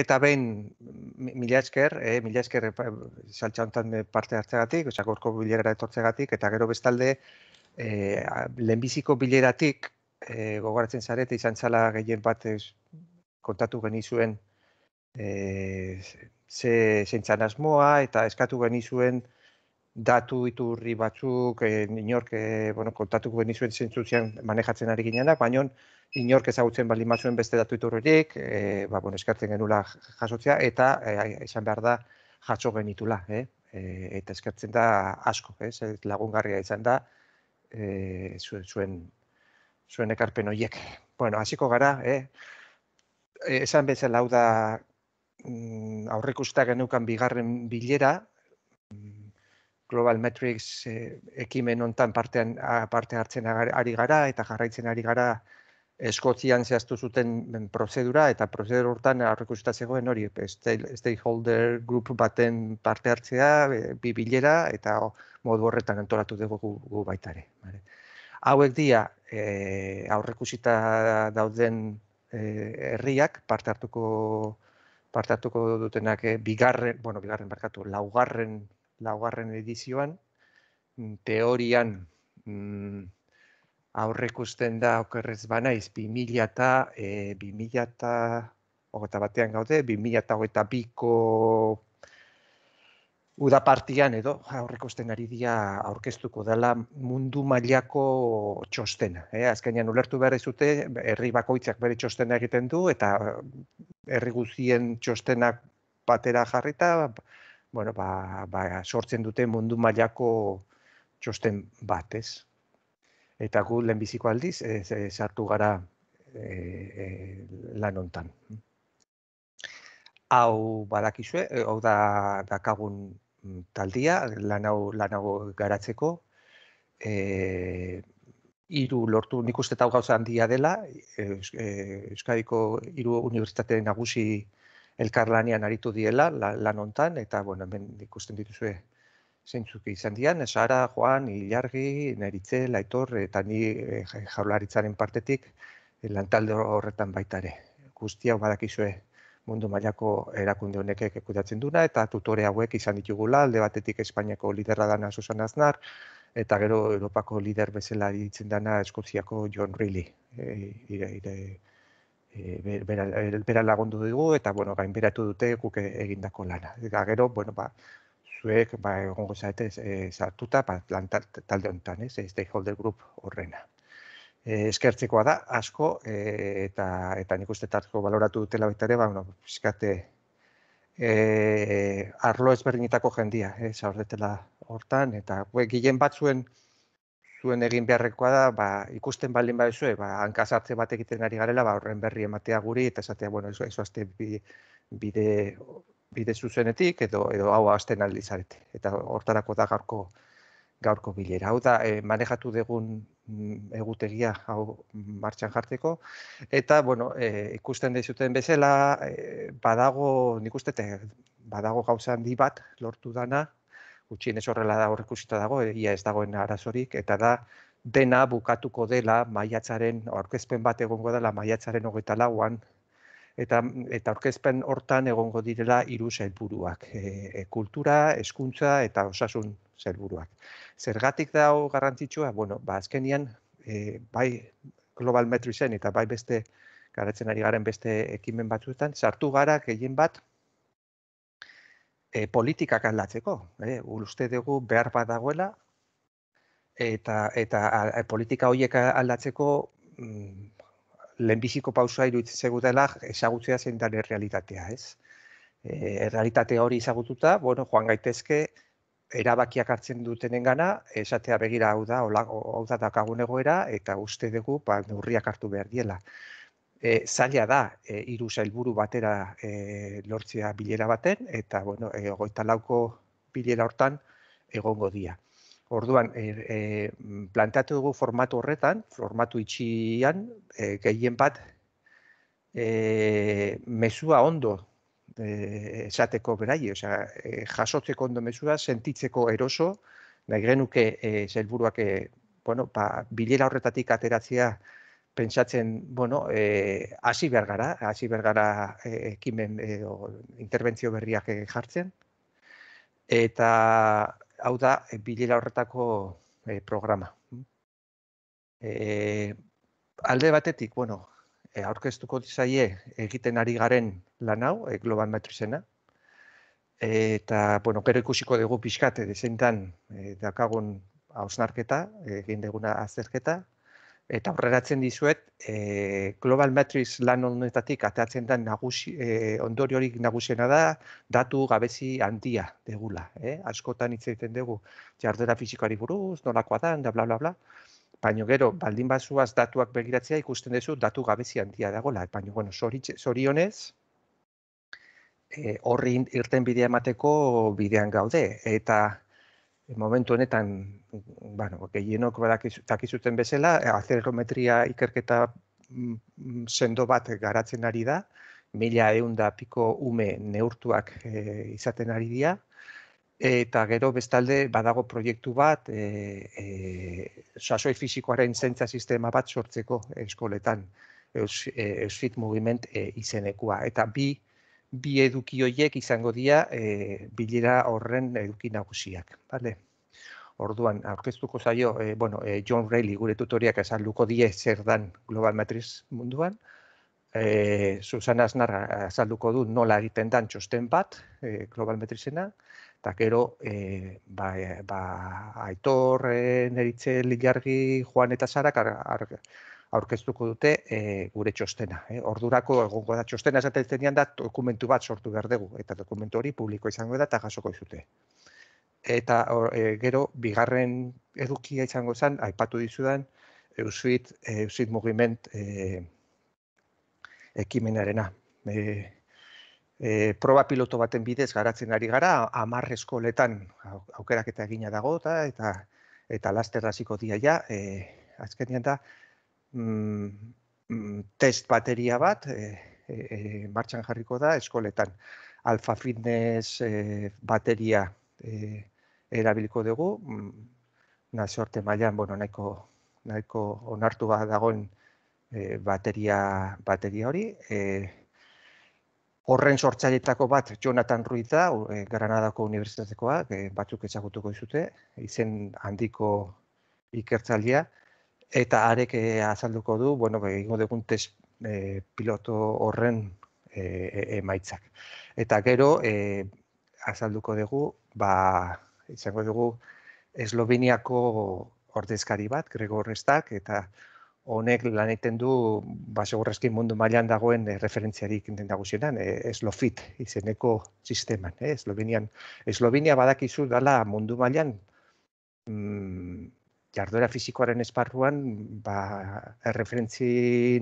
Eta behin, mila esker, eh, mila esker eh, saltsa eh, parte hartzegatik, eta bilera etortzegatik, eta gero bestalde, eh, lehenbiziko bileratik, eh, gogoratzen zaret, izan zala gehien bat eh, kontatu genizuen eh, ze, zeintzan asmoa, eta eskatu genizuen zuen, datu iturri batzuk, e, inork, eh, bueno, kontatuko benizuen zentzutzen manejatzen ari ginenak, baina inork ezagutzen balima zuen beste datu iturririk, e, ba, bueno, eskartzen genula jasotzea, eta esan behar da jatso genitula, eh, eta eskartzen da asko, lagungarria izan da zuen, zuen, ekarpen horiek. Bueno, hasiko gara, eh, esan bezala hau da mm, aurrikusta genukan bigarren bilera, Global Metrics eh, ekimen ontan partean parte hartzen ari gara eta jarraitzen ari gara Eskotzian zehaztu zuten mm, prozedura eta prozedura hortan aurrekusita zegoen hori eh, stakeholder group baten parte hartzea eh, bi bilera eta modu horretan antolatu dugu gu, gu baitare. Bale. Hauek dira eh, aurrekusita dauden eh, herriak parte hartuko parte hartuko dutenak bigarren, bueno, bigarren barkatu, laugarren laugarren edizioan, mm, teorian mm, aurrekusten da okerrez banaiz, 2000 eta e, eh, 2000 eta batean gaude, 2000 eta udapartian edo, aurrekusten ari dia aurkeztuko dela mundu mailako txostena. E, ulertu behar ez dute, herri bakoitzak bere txostena egiten du, eta eh, herri guzien txostenak batera jarrita, bueno, ba, ba, sortzen dute mundu mailako txosten batez. Eta gu lehenbiziko aldiz, ez, sartu gara e, e, lan hontan. Hau badakizue, e, hau da dakagun taldia, lan lanago garatzeko, e, iru lortu, nik uste gauza handia dela, e, e Euskadiko iru universitatearen nagusi, elkarlanean aritu diela lan hontan eta bueno hemen ikusten dituzue zeintzuk izan dian esara joan ilargi neritze laitor eta ni eh, jaularitzaren partetik eh, lantalde horretan baita ere guzti hau badakizue mundu mailako erakunde honek ekutatzen duna eta tutore hauek izan ditugula alde batetik Espainiako liderra dana Susan Aznar eta gero Europako lider bezala ditzen dana Eskoziako John Reilly e, ire, Eh, bera, eh, bera lagundu dugu eta bueno, gainberatu dute guk eh, egindako lana. Eta gero, bueno, ba, zuek ba, egongo zaite sartuta e, ba, talde honetan, ez, stakeholder group horrena. E, eskertzekoa da asko e, eta eta nik uste tarko baloratu dutela baita ere, ba, bueno, e, arlo ezberdinetako jendia, ez, hortan eta gehien batzuen zuen egin beharrekoa da, ba, ikusten baldin baduzu, ba, hankasartze bat egiten ari garela, ba, horren berri ematea guri, eta esatea, bueno, ezo, ezo azte bide, bide zuzenetik, edo, edo hau azten aldizarete. Eta hortarako da gaurko gaurko bilera. Hau da, eh, manejatu dugun mm, egutegia hau martxan jarteko. Eta, bueno, e, ikusten dezuten bezala, e, badago, nik uste, badago gauza handi bat lortu dana, gutxien horrela da horrekusita dago, ia ez dagoen arazorik, eta da dena bukatuko dela maiatzaren, aurkezpen bat egongo dela maiatzaren hogeita lauan, eta, eta aurkezpen hortan egongo direla hiru helburuak, e, e, kultura, hezkuntza eta osasun zailburuak. Zergatik da garrantzitsua, bueno, ba, azkenian, e, bai Global Metrisen eta bai beste garatzen ari garen beste ekimen batzuetan, sartu gara gehien bat, e, politikak aldatzeko. E, uste dugu behar bat dagoela, eta, eta politika horiek aldatzeko mm, lehenbiziko pausua iruditzen zegoela zein errealitatea, ez? E, errealitate hori izagututa, bueno, joan gaitezke erabakiak hartzen dutenen gana, esatea begira hau da, hau da dakagun egoera, eta uste dugu, ba, neurriak hartu behar diela e, zaila da e, iru helburu batera e, lortzea bilera baten, eta bueno, e, ogoita lauko bilera hortan egongo dia. Orduan, e, e, planteatu dugu formatu horretan, formatu itxian, e, gehien bat, e, mezua ondo e, esateko berai, osea, e, jasotzeko ondo mesua, sentitzeko eroso, nahi genuke e, zailburuak e, bueno, pa, ba, bilera horretatik ateratzea, pentsatzen, bueno, eh hasi bergara, hasi bergara eh, ekimen edo interbentzio berriak eh, jartzen. Eta hau da eh, bilera horretako programa. Eh, alde batetik, bueno, aurkeztuko dizaie egiten ari garen lan hau, eh, Global Matrixena. Eta, bueno, gero ikusiko dugu pixkate, dezeintan, e, dakagun hausnarketa, egin deguna azerketa, eta aurreratzen dizuet e, Global Matrix lan honetatik ateatzen da nagusi, eh, ondoriorik nagusena da datu gabezi handia degula. E? Askotan hitz egiten dugu jardera fisikoari buruz, nolakoa da, da bla bla bla. Baina gero, baldin bazuaz datuak begiratzea ikusten duzu datu gabezi handia dagola. Baina, bueno, e, horri irten bidea emateko bidean gaude. Eta momentu honetan, bueno, gehienok dakizuten bezala, eh, acelerometria ikerketa mm, mm, sendo bat garatzen ari da, mila eunda piko ume neurtuak eh, izaten ari dira, eta gero bestalde badago proiektu bat e, e, sasoi fisikoaren zentza sistema bat sortzeko eskoletan, Eus, Movement e, izenekua, eta bi, bi eduki horiek izango dira e, bilera horren eduki nagusiak, bale? Orduan, aurkeztuko zaio, e, bueno, e, John Reilly gure tutoriak azalduko die zer dan Global Matrix munduan. E, Susana Aznar azalduko du nola egiten dan txosten bat e, Global Matrixena. Eta gero, e, ba, e, ba, aitor, e, neritze, joan eta Sara aurkeztuko dute e, gure txostena. E, ordurako egongo da txostena esaten da dokumentu bat sortu behar dugu, eta dokumentu hori publiko izango da eta jasoko izute. Eta or, eh, gero, bigarren edukia izango zen, aipatu dizudan, eusuit, eusuit mugiment e, ekimenarena. E, e, proba piloto baten bidez garatzen ari gara, amarrezko letan aukeraketa egina dago, eta, eta, eta laster hasiko dia ja, e, azkenean da, Mm, mm, test bateria bat e, martxan jarriko da eskoletan. Alfa Fitness e, bateria e, erabiliko dugu, mm, na mailan, bueno, nahiko nahiko onartu bat dagoen e, bateria bateria hori, e, Horren sortzaileetako bat Jonathan Ruiz da, Granadako Unibertsitatekoa, batzuk ezagutuko izute, izen handiko ikertzailea eta arek eh, azalduko du bueno ba, egingo dugun test eh, piloto horren eh, e, e, emaitzak. Eta gero eh azalduko dugu ba izango dugu Esloviniako ordezkari bat, Gregor Stak eta honek lan egiten du ba segurreski mundu mailan dagoen referentziarik dendagoetan, eslofit izeneko sisteman, eh? Eslovinian Eslovinia badakizu dela mundu mailan mm, jarduera fisikoaren esparruan ba, erreferentzi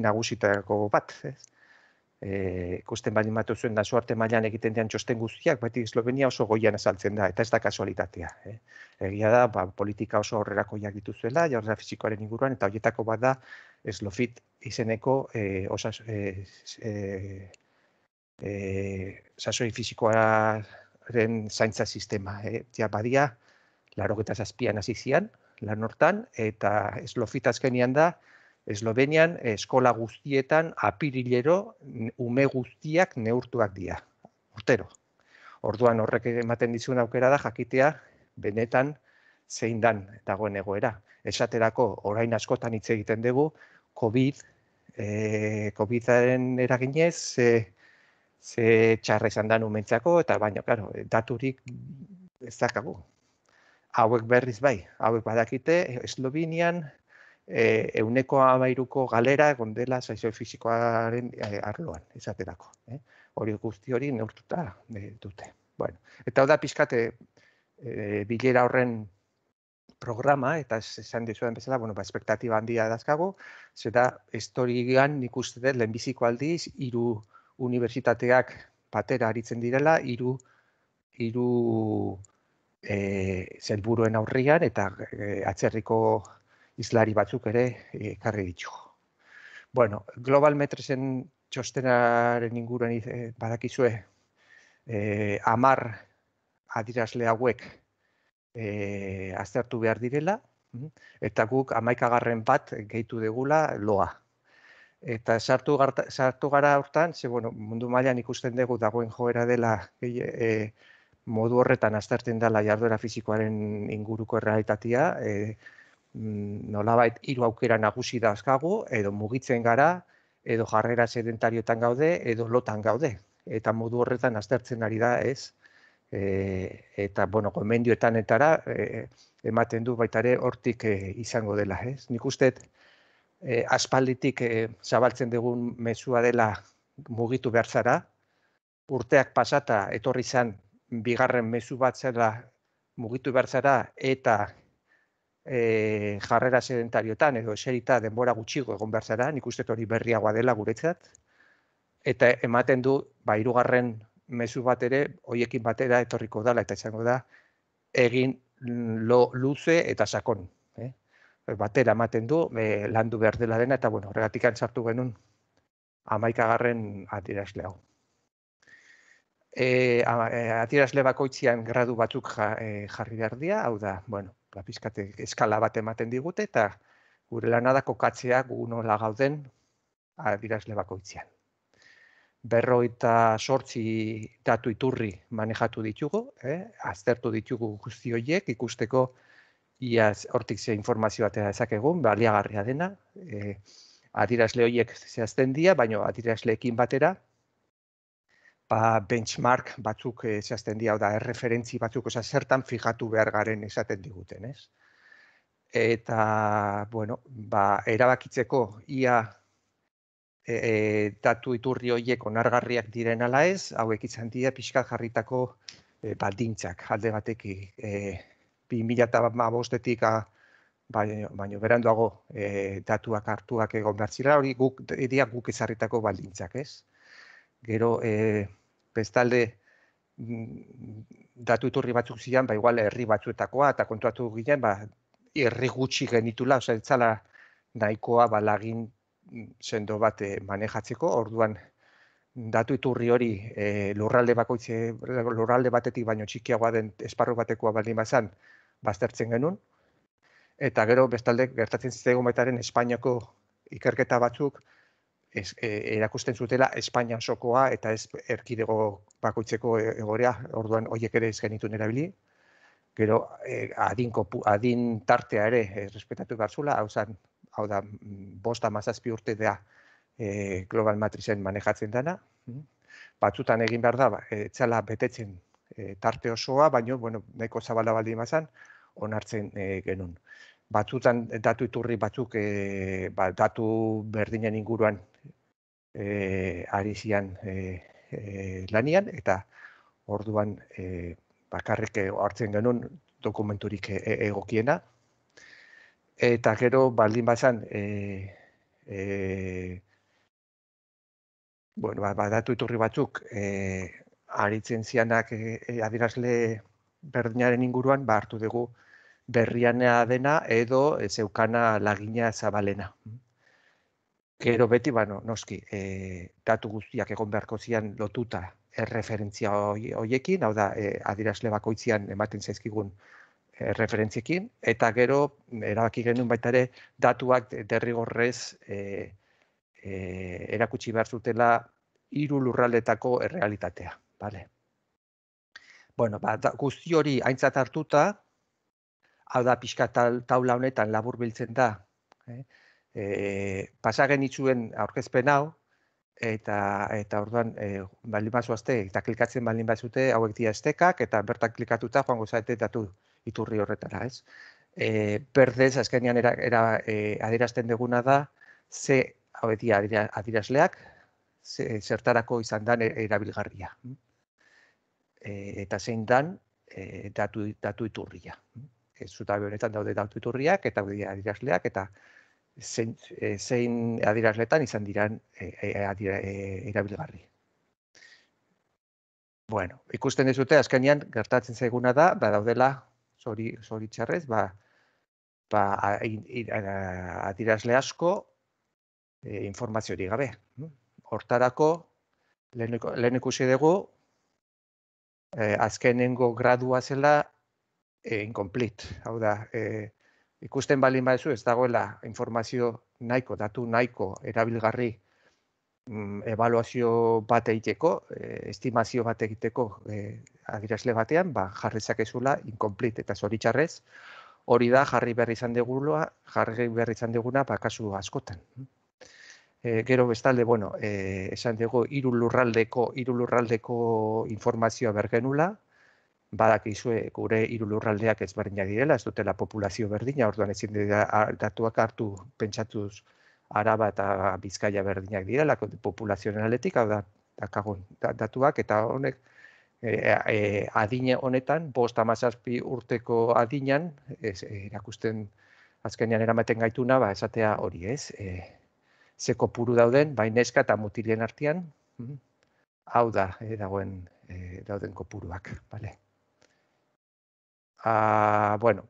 nagusitako bat. Ez? E, ikusten bain bat zuen da arte mailan egiten txosten guztiak, bat Eslovenia oso goian azaltzen da, eta ez da kasualitatea. Eh? Egia da, ba, politika oso horrerako iak dituzuela, jarra fizikoaren inguruan, eta horietako bat da, eslofit izeneko e, osas, e, e, e, sasoi fizikoaren zaintza sistema. Eh? Ja, badia, laro eta zazpian azizian, lan hortan, eta eslofita genian da, eslovenian eh, eskola guztietan apirilero ume guztiak neurtuak dira. Urtero. Orduan horrek ematen dizun aukera da jakitea benetan zein dan dagoen egoera. Esaterako orain askotan hitz egiten dugu COVID, e, COVIDaren eraginez ze ze txarra izan da eta baina claro, daturik ez dakago hauek berriz bai, hauek badakite, Eslovenian, eh, e, eh, euneko amairuko galera gondela dela saizio eh, arloan, esaterako. Eh? Hori guzti hori neurtuta dute. Bueno, eta hau da pixkate bilera horren programa, eta esan dizuen bezala, bueno, ba, espektatiba handia dazkago, zeta historian nik uste dut lehenbiziko aldiz, hiru unibertsitateak batera aritzen direla, iru e, zelburuen aurrian eta e, atzerriko izlari batzuk ere e, ekarri ditu. Bueno, Global Metresen txostenaren inguruan e, badakizue e, amar adirazle hauek e, aztertu behar direla mm, eta guk amaikagarren bat gehitu degula loa. Eta sartu, garta, sartu gara hortan, ze bueno, mundu mailan ikusten dugu dagoen joera dela e, modu horretan azterten dela jarduera fizikoaren inguruko errealitatea, e, mm, nolabait hiru aukera nagusi da azkagu, edo mugitzen gara, edo jarrera sedentariotan gaude, edo lotan gaude. Eta modu horretan aztertzen ari da, ez? E, eta, bueno, gomendioetan etara, e, ematen du baitare hortik e, izango dela, ez? Nik uste, e, aspalditik e, zabaltzen dugun mezua dela mugitu behar zara, urteak pasata etorri zan bigarren mezu bat zela mugitu behar eta e, jarrera sedentariotan edo eserita denbora gutxiko egon behar zara, nik uste hori berriagoa dela guretzat. Eta ematen du, ba, irugarren mezu bat ere, hoiekin batera etorriko dela eta izango da, egin lo luze eta sakon. Eh? Batera ematen du, e, landu behar dela dena eta bueno, horregatik antzartu genuen amaikagarren atirazle hau e, atirasle e, bakoitzian gradu batzuk ja, e, jarri behar hau da, bueno, lapizkate ba, eskala bat ematen digute, eta gure lana da kokatzea guno gauden adirazle bakoitzean. Berroita sortzi datu iturri manejatu ditugu, eh? aztertu ditugu guzti horiek ikusteko iaz hortik ze informazio batera ezakegun, baliagarria dena, eh, horiek zehazten dira, baina adirazleekin batera, ba, benchmark batzuk eh, di hau da, erreferentzi batzuk, oza, zertan fijatu behar garen esaten diguten, ez? Eta, bueno, ba, erabakitzeko, ia e, e datu iturri horiek onargarriak diren ala ez, hauek izan dira pixkat jarritako e, baldintzak, alde bateki, e, etik baino, baino beranduago e, datuak hartuak egon behar zira, hori guk, edia guk ezarritako baldintzak, ez? Gero, e, bestalde mm, datu iturri batzuk ziren, ba, igual herri batzuetakoa, eta kontuatu ginen, ba, herri gutxi genitula, osea etzala nahikoa, ba, lagin mm, sendo bat eh, manejatzeko, orduan datu iturri hori eh, lurralde bakoitze, lurralde batetik baino txikiagoa den esparru batekoa baldin bazan, baztertzen genuen, eta gero bestalde gertatzen zitzaigun baitaren Espainiako ikerketa batzuk, es, e, erakusten zutela Espainian sokoa eta ez erkidego bakoitzeko e, egorea, orduan hoiek ere ez genitu erabili. Gero e, adin, adin tartea ere errespetatu garzula, hau zan, hau da, bosta mazazpi urte da global matrizen manejatzen dana. Batzutan egin behar da, ba, etxala betetzen tarte osoa, baina bueno, nahiko zabala baldin mazan, onartzen genun. genuen. Batzutan datu iturri batzuk, ba, datu berdinen inguruan e, ari zian e, e, lanian, eta orduan e, bakarrik hartzen genuen dokumenturik e-, egokiena. Eta gero, baldin bazan, e, e, bueno, badatu iturri batzuk, e, aritzen zianak e, berdinaren inguruan, behartu hartu dugu berrianea dena edo zeukana lagina zabalena. Gero beti, ba, noski, e, datu guztiak egon beharko zian lotuta erreferentzia horiekin, hau da, e, eh, adirazle bakoitzian ematen zaizkigun erreferentziekin, eta gero, erabaki genuen baita ere, datuak derrigorrez e, e, erakutsi behar zutela hiru lurraldetako errealitatea. Vale. Bueno, ba, da, guzti hori aintzat hartuta, hau da, pixka taula honetan laburbiltzen da, eh? e, eh, pasagen itxuen aurkezpen hau, eta eta orduan e, baldin bazuazte, eta klikatzen baldin hauek dia estekak, eta bertan klikatuta joango zaite datu iturri horretara, ez? E, berdez, azkenean era, era, e, adierazten duguna da, ze hauek dia adierazleak, ze, zertarako izan dan erabilgarria. E, eta zein dan, e, datu, iturria. E, Zuta honetan daude datu iturriak, eta hauek eta, adirazleak, eta zein, e, zein adirazletan izan diran e, e, adira, Bueno, ikusten dizute dute, azkenean gertatzen zaiguna da, badaudela, daudela, zori, zori txarrez, ba, ba adirazle asko e, informazio hori gabe. Hortarako, lehen ikusi dugu, eh, azkenengo gradua zela, eh, incomplete. Hau da, eh, ikusten balin baduzu ez dagoela informazio nahiko, datu nahiko erabilgarri mm, evaluazio bat egiteko, e, estimazio bat egiteko e, agirasle batean, ba, jarrezak ezula, incomplete eta zoritxarrez, hori da jarri berri izan degulua, jarri berri izan deguna, ba, kasu askotan. E, gero bestalde, bueno, e, esan dugu, hiru lurraldeko, hiru lurraldeko informazioa bergenula, badakizue gure hiru lurraldeak ezberdinak direla, ez dutela populazio berdina, orduan ezin dira datuak hartu pentsatuz araba eta bizkaia berdinak direla, populazioen aletik, hau da, dakagun datuak, eta honek, e, e, adine honetan, bost amazazpi urteko adinean, e, erakusten azkenean eramaten gaituna, ba, esatea hori ez, e, ze kopuru dauden, baina neska eta mutilien artean, mm, hau da, e, dagoen, dauden kopuruak, bale. A, ah, bueno,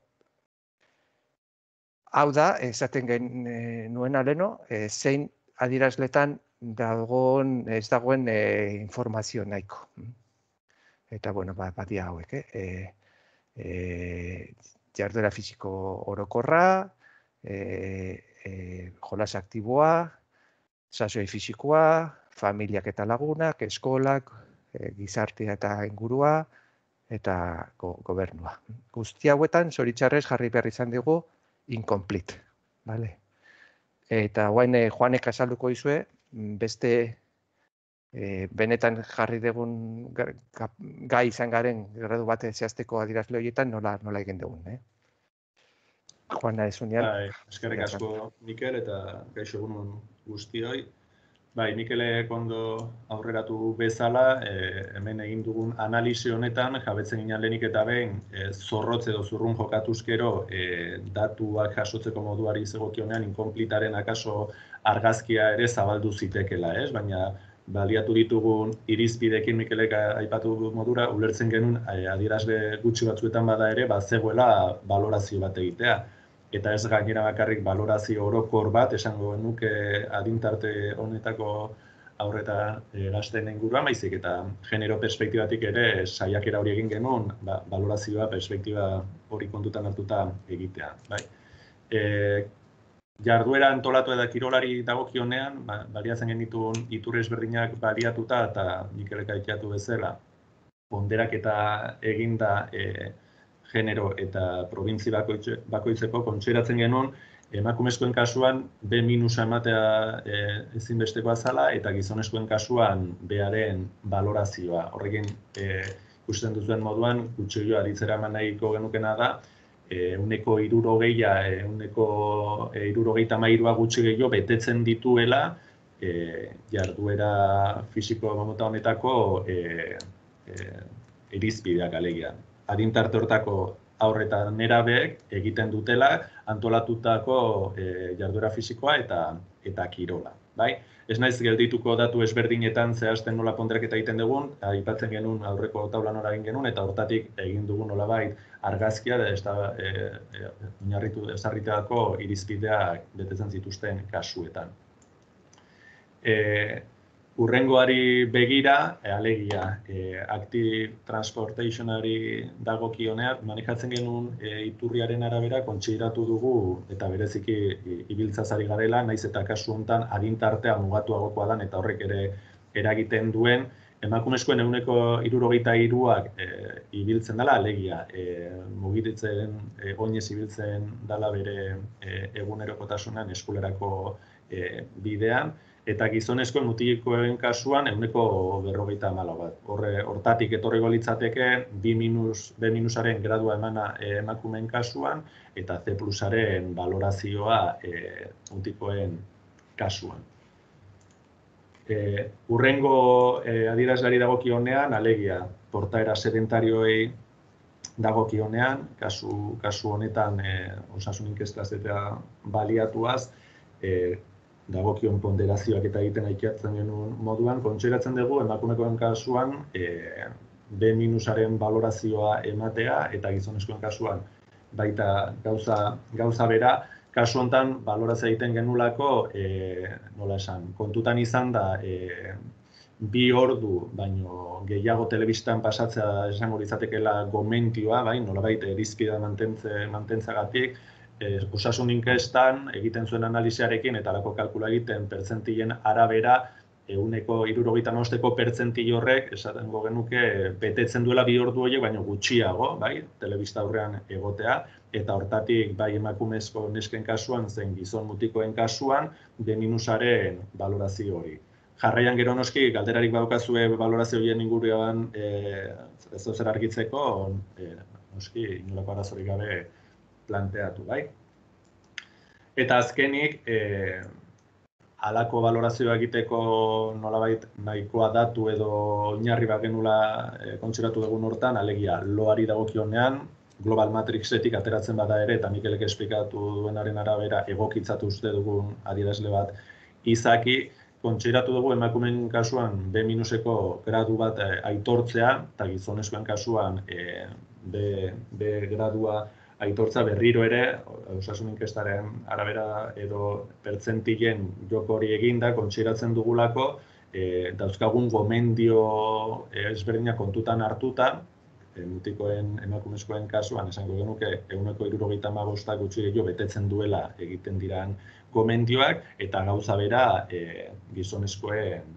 hau da, esaten gen, eh, nuen aleno, eh, zein adirazletan dagoen, ez dagoen eh, informazio nahiko. Eta, bueno, ba, hauek, eh? E, e, jarduera fisiko orokorra, e, e, jolas aktiboa, sasoi fisikoa, familiak eta lagunak, eskolak, e, gizartea eta ingurua, eta go, gobernua. Guzti hauetan soritzarrez jarri behar izan dugu inkomplit, vale? Eta guain eh, Juanek azalduko izue, mm, beste eh, benetan jarri degun gai izan garen gerradu bate zehazteko adirazle horietan nola, nola egin degun, eh? Juana, ez unian. Bai, Ezkerrik asko, Mikel, eta gaixo egun guzti Bai, Mikele eh, Kondo aurreratu bezala, e, hemen egin dugun analisi honetan, jabetzen ginen lehenik eta behin, e, eh, zorrotze edo zurrun jokatuzkero, e, datuak jasotzeko moduari zegokionean, inkomplitaren akaso argazkia ere zabaldu zitekela, ez? Baina, baliatu ditugun irizpidekin Mikelek aipatu modura, ulertzen genuen adierazle gutxi batzuetan bada ere, bat zegoela balorazio bat egitea eta ez gainera bakarrik balorazio orokor bat esango nuke adintarte honetako aurreta e, eh, gazten inguruan baizik eta genero perspektibatik ere saiakera hori egin genuen ba, balorazioa perspektiba hori kontutan hartuta egitea. Bai. E, jarduera antolatu eta kirolari dagokionean ba, baliatzen genituen iturri berdinak baliatuta eta nik ere bezala ponderak eta eginda e, genero eta provintzi bakoitzeko kontseratzen genuen, emakumezkoen kasuan B- minusa ematea e, ezinbestekoa zala eta gizonezkoen kasuan beharen balorazioa. Horrekin, e, usten duzuen moduan, gutxo joa aritzera eman nahiko genukena da, e, uneko iruro gehia, e, uneko e, gehi gutxi gehiago betetzen dituela, e, jarduera fisiko mamota honetako e, e, erizpideak alegian adintarte hortako aurreta nerabek egiten dutela antolatutako e, jarduera fisikoa eta eta kirola, bai? Ez naiz geldituko datu ezberdinetan zehazten nola eta egiten dugun, aipatzen genuen aurreko taula nola egin genuen, eta hortatik egin dugun nola bait, argazkia, da, ez da, e, e, irizpideak zituzten kasuetan. E, Urrengoari begira, eh, alegia, e, Active Transportationari dago manejatzen genuen eh, iturriaren arabera kontxeiratu dugu eta bereziki e, ibiltzazari garela, naiz eta kasu honetan adintartea mugatu agokoa dan eta horrek ere eragiten duen. Emakumezkoen eguneko irurogeita iruak e, ibiltzen dala, alegia, e, mugiritzen, e, oinez ibiltzen dala bere e, egunerokotasunan eskulerako e, bidean, eta gizonezko mutilikoen kasuan eguneko berrogeita emala bat. Horre, hortatik etorri golitzateke, B, B minusaren gradua emana e, emakumeen kasuan, eta C plusaren balorazioa e, kasuan. E, urrengo e, adierazgari dagokionean, alegia, portaera sedentarioei dagokionean, kasu, kasu honetan e, osasun inkestazetea baliatuaz, e, dagokion ponderazioak eta egiten aikiatzen genuen moduan, kontxeratzen dugu emakumekoen kasuan e, B minusaren valorazioa ematea eta gizonezkoen kasuan baita gauza, gauza bera, kasu hontan valorazioa egiten genulako, e, nola esan, kontutan izan da, eh, bi ordu, baino gehiago telebistan pasatzea esango litzatekeela gomentioa, bai, nola baita erizpida mantentze, mantentzagatik, eh, osasun egiten zuen analizearekin eta alako kalkula egiten pertsentilen arabera eguneko irurogitan osteko pertsentil horrek esaten genuke, betetzen duela bi ordu horiek baino gutxiago, bai, telebista aurrean egotea eta hortatik bai emakumezko nesken kasuan zen gizon mutikoen kasuan minusaren balorazio hori. Jarraian gero noski, galderarik baukazue balorazio horien inguruan eh, ez zer argitzeko, eh, noski, inolako arazorik gabe, planteatu, bai? Eta azkenik, e, eh, alako valorazioa egiteko nolabait nahikoa datu edo inarri bat genula e, dugun hortan, alegia, loari dagokionean, Global Matrixetik ateratzen bada ere, eta Mikelek esplikatu duenaren arabera egokitzatu uste dugun adidasle bat izaki, kontsiratu dugu emakumen kasuan B minuseko gradu bat eh, aitortzea, eta gizonezkoen kasuan B, B gradua aitortza berriro ere, osasun inkestaren arabera edo pertsentilen joko hori eginda, kontsiratzen dugulako, e, dauzkagun gomendio eh, ezberdinak kontutan hartuta, e, mutikoen emakumezkoen kasuan, esango genuke, eguneko irurogeita magostak gutxi gehiago betetzen duela egiten diran gomendioak, eta gauza bera e, gizonezkoen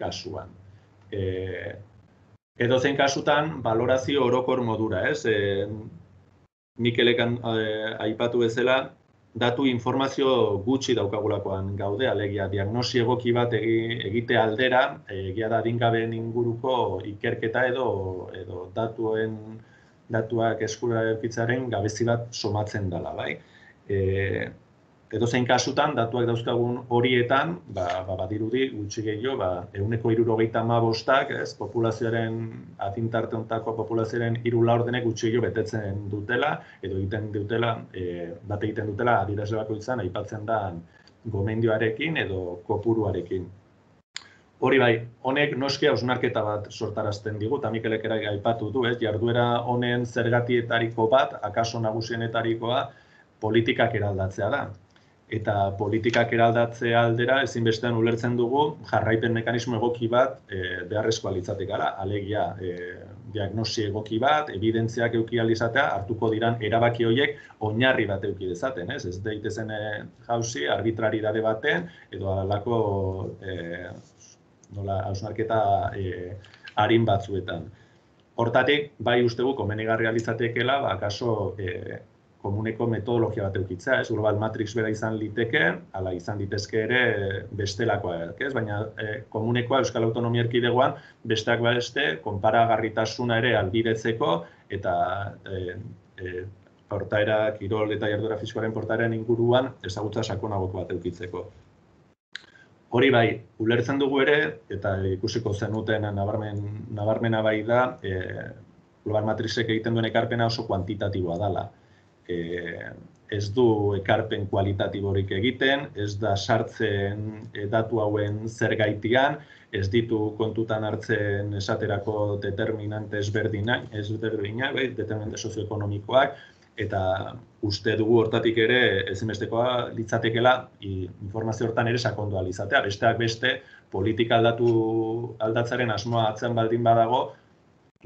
kasuan. E, edo zen kasutan, valorazio orokor modura, ez? Mikelekan eh, aipatu bezala, datu informazio gutxi daukagulakoan gaude, alegia, diagnosi egoki bat egite aldera, egia da dingabeen inguruko ikerketa edo, edo datuen datuak eskura erpitzaren gabezi bat somatzen dela, bai. E, edo zein kasutan, datuak dauzkagun horietan, ba, ba, badirudi, gutxi gehiago, ba, eguneko irurogeita ma bostak, ez, populazioaren, atintarte ontako populazioaren irula ordenek gutxi gehiago betetzen dutela, edo egiten dutela, e, bat egiten dutela, adirazle izan, aipatzen da, gomendioarekin edo kopuruarekin. Hori bai, honek noske hausnarketa bat sortarazten digu, eta Mikelek gaipatu du, ez, jarduera honen zergatietariko bat, akaso nagusienetarikoa, politikak eraldatzea da eta politikak eraldatze aldera ezinbestean ulertzen dugu jarraipen mekanismo egoki bat e, beharrezkoa gara, alegia e, diagnosi egoki bat, evidentziak euki alizatea, hartuko diran erabaki horiek oinarri bat euki dezaten, ez? Ez deitezen e, eh, jauzi, arbitraridade baten, edo alako e, nola, hausnarketa e, harin batzuetan. Hortatik, bai ustegu, komenigarria litzatekela, ba, kaso, e, komuneko metodologia bat eukitza, ez, global matrix bera izan liteke, ala izan ditezke ere bestelakoa, ez, baina e, komunekoa Euskal Autonomia Erkidegoan besteak beste, konparagarritasuna ere albidetzeko, eta e, e, portaera, kirol eta jardura fiskoaren portaeran inguruan ezagutza sakonagoko bat eukitzeko. Hori bai, ulertzen dugu ere, eta ikusiko zenuten nabarmen, nabarmena bai da, global e, matrixek egiten duen ekarpena oso kuantitatiboa dela ez du ekarpen kualitatiborik egiten, ez da sartzen eh, datu hauen zer gaitian, ez ditu kontutan hartzen esaterako determinante ezberdinak, ez bai, determinante sozioekonomikoak, eta uste dugu hortatik ere ezinbestekoa litzatekela informazio hortan ere sakondo litzatea, besteak beste politika aldatu aldatzaren asmoa atzen baldin badago,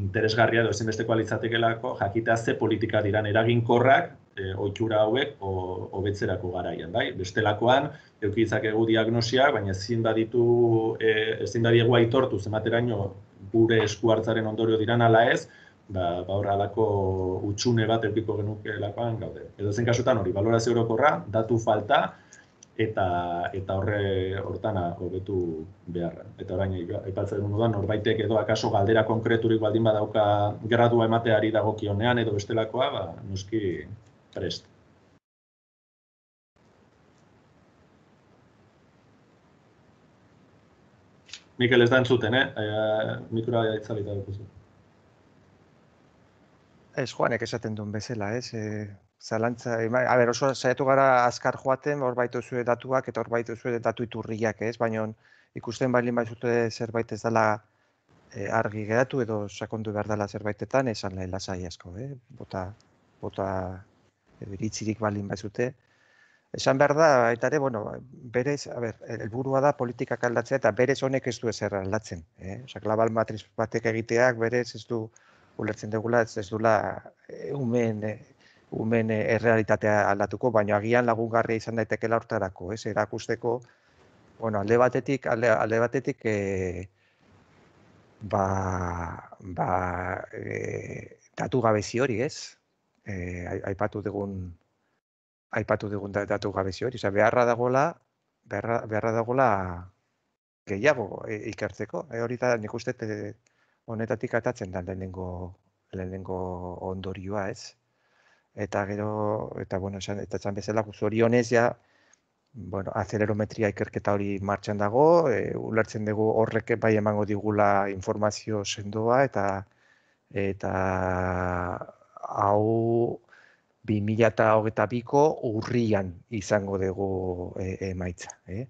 interesgarria edo beste alitzatekelako jakitea ze politika diran eraginkorrak e, ohitura hauek hobetzerako garaian, bai? Bestelakoan eukitzak egu diagnosiak, baina ezin baditu e, ezin badiegu aitortu zemateraino gure esku hartzaren ondorio diran ala ez, ba, ba alako utxune bat eukiko genukelakoan gaude. Edo zen kasutan hori, balorazio orokorra, datu falta, eta eta horre hortana hobetu behar. Eta orain aipatzen dugu da norbaitek edo akaso galdera konkreturik baldin badauka gradua emateari dagokionean edo bestelakoa, ba noski prest. Mikel ez da entzuten, eh? E, eh, mikura itzalita Ez, Juanek esaten duen bezala, ez? Eh, zalantza, eh, bai, a ber, oso saiatu gara azkar joaten, hor baitu zuen datuak eta hor baitu zuen datu iturriak, ez? Baina ikusten bali zute zerbait ez dela eh, argi geratu edo sakondu behar dela zerbaitetan, esan lai lasai asko, eh? bota, bota edo iritzirik balin baizute. Esan behar da, eta ere, bueno, berez, a ber, elburua da politikak aldatzea eta berez honek ez du ezer aldatzen. Eh? Osa, global matriz batek egiteak berez ez du ulertzen degula, ez, ez dula e, eh, umen, umen eh, errealitatea aldatuko, baina agian lagungarria izan daiteke hortarako, ez erakusteko bueno, alde batetik alde, alde batetik e, ba ba e, datu gabezi hori, ez? E, aipatu dugun aipatu dugun datu gabezi hori, Osa, beharra dagola beharra, beharra dagola gehiago e, ikertzeko. E, hori da nik uste honetatik atatzen da lehenengo ondorioa, ez? eta gero, eta bueno, esan, eta txan bezala, honez ja, bueno, acelerometria ikerketa hori martxan dago, e, ulertzen dugu horrek bai emango digula informazio sendoa, eta eta hau 2008ko urrian izango dugu e, emaitza. E,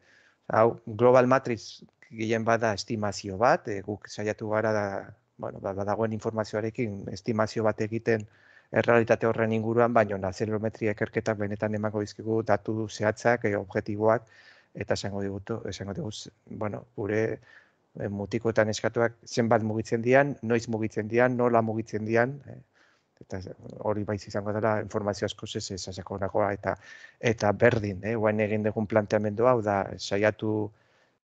hau, Global Matrix gehien bada estimazio bat, e, guk saiatu gara da, bueno, ba, badagoen informazioarekin estimazio bat egiten, errealitate horren inguruan, baino nazionometria ekerketak benetan emango dizkigu datu zehatzak, e, objektiboak, eta esango digutu, esango dugu. bueno, gure e, mutikoetan eskatuak zenbat mugitzen dian, noiz mugitzen dian, nola mugitzen dian, eh, eta hori baiz izango dela informazio asko ez eta, eta berdin, eh, guain egin dugun planteamendua hau da, saiatu,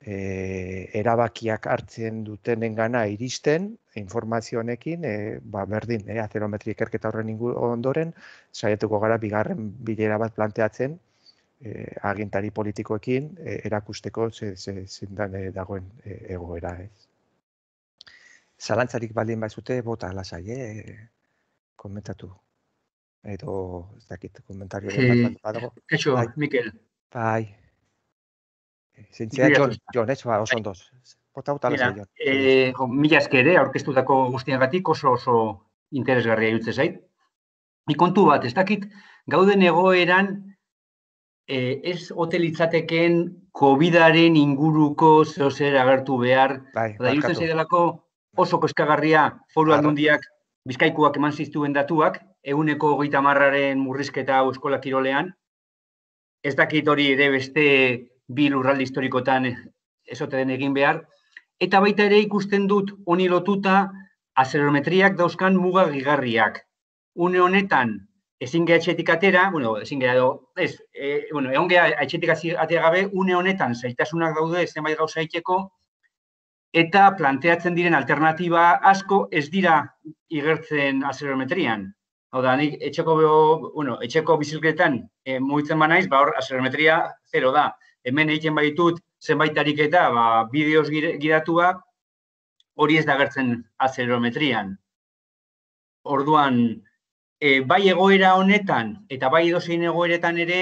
e, erabakiak hartzen dutenengana iristen informazio honekin e, ba berdin e, eh, aterometri ikerketa horren ondoren saiatuko gara bigarren bilera bat planteatzen e, agintari politikoekin e, erakusteko ze ze zindan e, dagoen egoera ez. Zalantzarik baldin baizute, bota lasai e, komentatu edo ez dakit komentario bat hmm. badago Kaixo bai. Mikel Bai Zintzea, John, John, ez, ba, oso bai. ondoz. Bota gutala eh, zei, eh, aurkeztutako guztien gatik, oso oso interesgarria jutze zait. Ikontu bat, ez dakit, gauden egoeran, e, ez hotelitzateken COVID-aren inguruko zehozer agertu behar. Bai, da, jutzen delako, oso koskagarria foru aldundiak bizkaikuak eman ziztuen datuak, eguneko goita marraren murrizketa euskola kirolean. Ez dakit hori ere beste bi lurralde historikotan ezote den egin behar eta baita ere ikusten dut honi lotuta azerometriak dauzkan muga gigarriak. Une honetan ezin geha atera, bueno, ezin gea edo ez, e, bueno, egon geha etik atera gabe une honetan zaitasunak daude zenbait gauza aiteko eta planteatzen diren alternativa asko ez dira igertzen azerometrian. Hau da, nik etxeko, bueno, etxeko bizilketan eh, mugitzen ba naiz, ba hor azerometria zero da hemen egiten baitut zenbait ariketa, ba, bideos giratua, hori ez da gertzen azelerometrian. Orduan, e, bai egoera honetan, eta bai dozein egoeretan ere,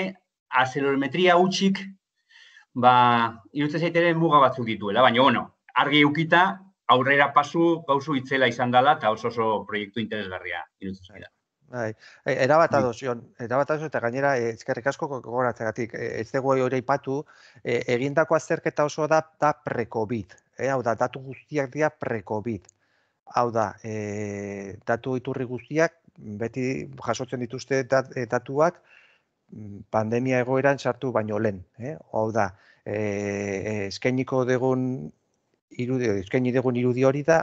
azelerometria utxik, ba, inutzen zaiteren muga batzuk dituela, baina, bueno, argi eukita, aurrera pasu, gauzu itzela izan dela, eta oso proiektu interesgarria inutzen zaiteren. Bai. Erabata doz, Erabata eta gainera, ezkerrik asko gogoratzen e, Ez dugu hori aipatu, e, egindako azterketa oso da, da pre-COVID. Eh? hau da, datu guztiak dira pre-COVID. Hau da, e, datu iturri guztiak, beti jasotzen dituzte e, datuak, mm, pandemia egoeran sartu baino lehen. E, hau da, e, eskainiko degun, irudi, eskaini degun irudi hori da,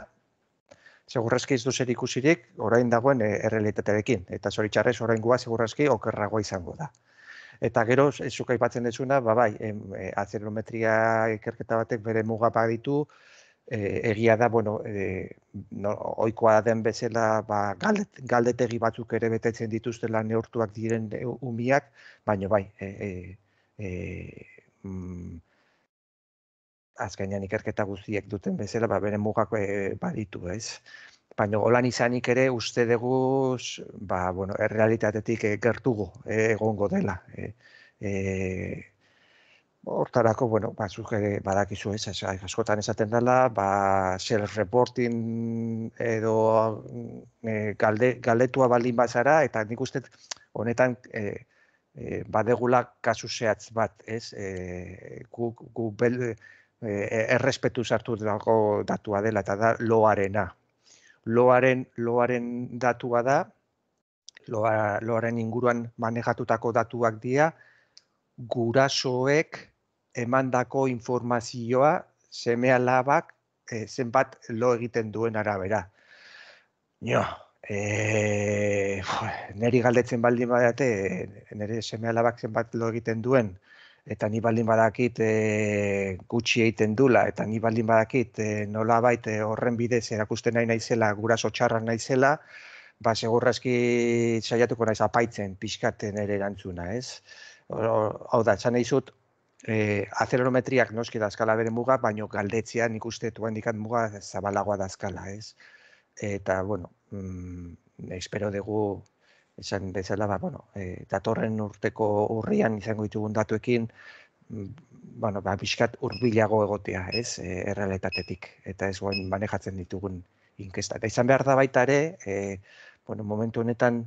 segurrezki ez du zer ikusirik orain dagoen eh, errealitatearekin. Eta zoritxarrez orain guaz segurrezki okerragoa izango da. Eta gero, ez zuka ipatzen dezuna, ba bai eh, azerometria ikerketa batek bere mugapak ditu, eh, egia da, bueno, oikoa den bezala ba, galdetegi batzuk ere betetzen dituzte lan diren umiak, baina bai, mm, azkenean ikerketa guztiek duten bezala, ba, beren mugako eh, baditu, ez? Baina, holan izanik ere, uste dugu, ba, bueno, errealitatetik e, gertugu, eh, egongo dela. E, hortarako, bueno, ba, zuke, badakizu, ez? askotan esaten dela, ba, self-reporting edo e, galde, galdetua baldin bazara, eta nik uste, honetan, e, badegula kasu zehatz bat, ez? E, gu, gu, bel, eh, errespetu sartu dago datua dela eta da loarena. Loaren, loaren datua da, loa, loaren inguruan manejatutako datuak dira, gurasoek emandako informazioa semea labak e, zenbat lo egiten duen arabera. Nio, e, neri galdetzen baldin badate, e, nire semea labak zenbat lo egiten duen, eta ni baldin badakit e, gutxi egiten dula eta ni baldin badakit e, nolabait eh, horren bidez erakusten nahi naizela guraso txarra naizela ba segurrazki saiatuko naiz apaitzen pixkaten ere erantzuna ez hau da izan dizut e, acelerometriak noski da eskala bere muga baino galdetzean ikuste duen dikat muga zabalagoa da eskala ez eta bueno mm, espero dugu esan bezala, ba, bueno, e, datorren urteko urrian izango ditugun datuekin, mm, bueno, ba, biskat urbilago egotea, ez, e, errealetatetik, eta ez guen manejatzen ditugun inkesta. Eta izan behar da baita ere, e, bueno, momentu honetan,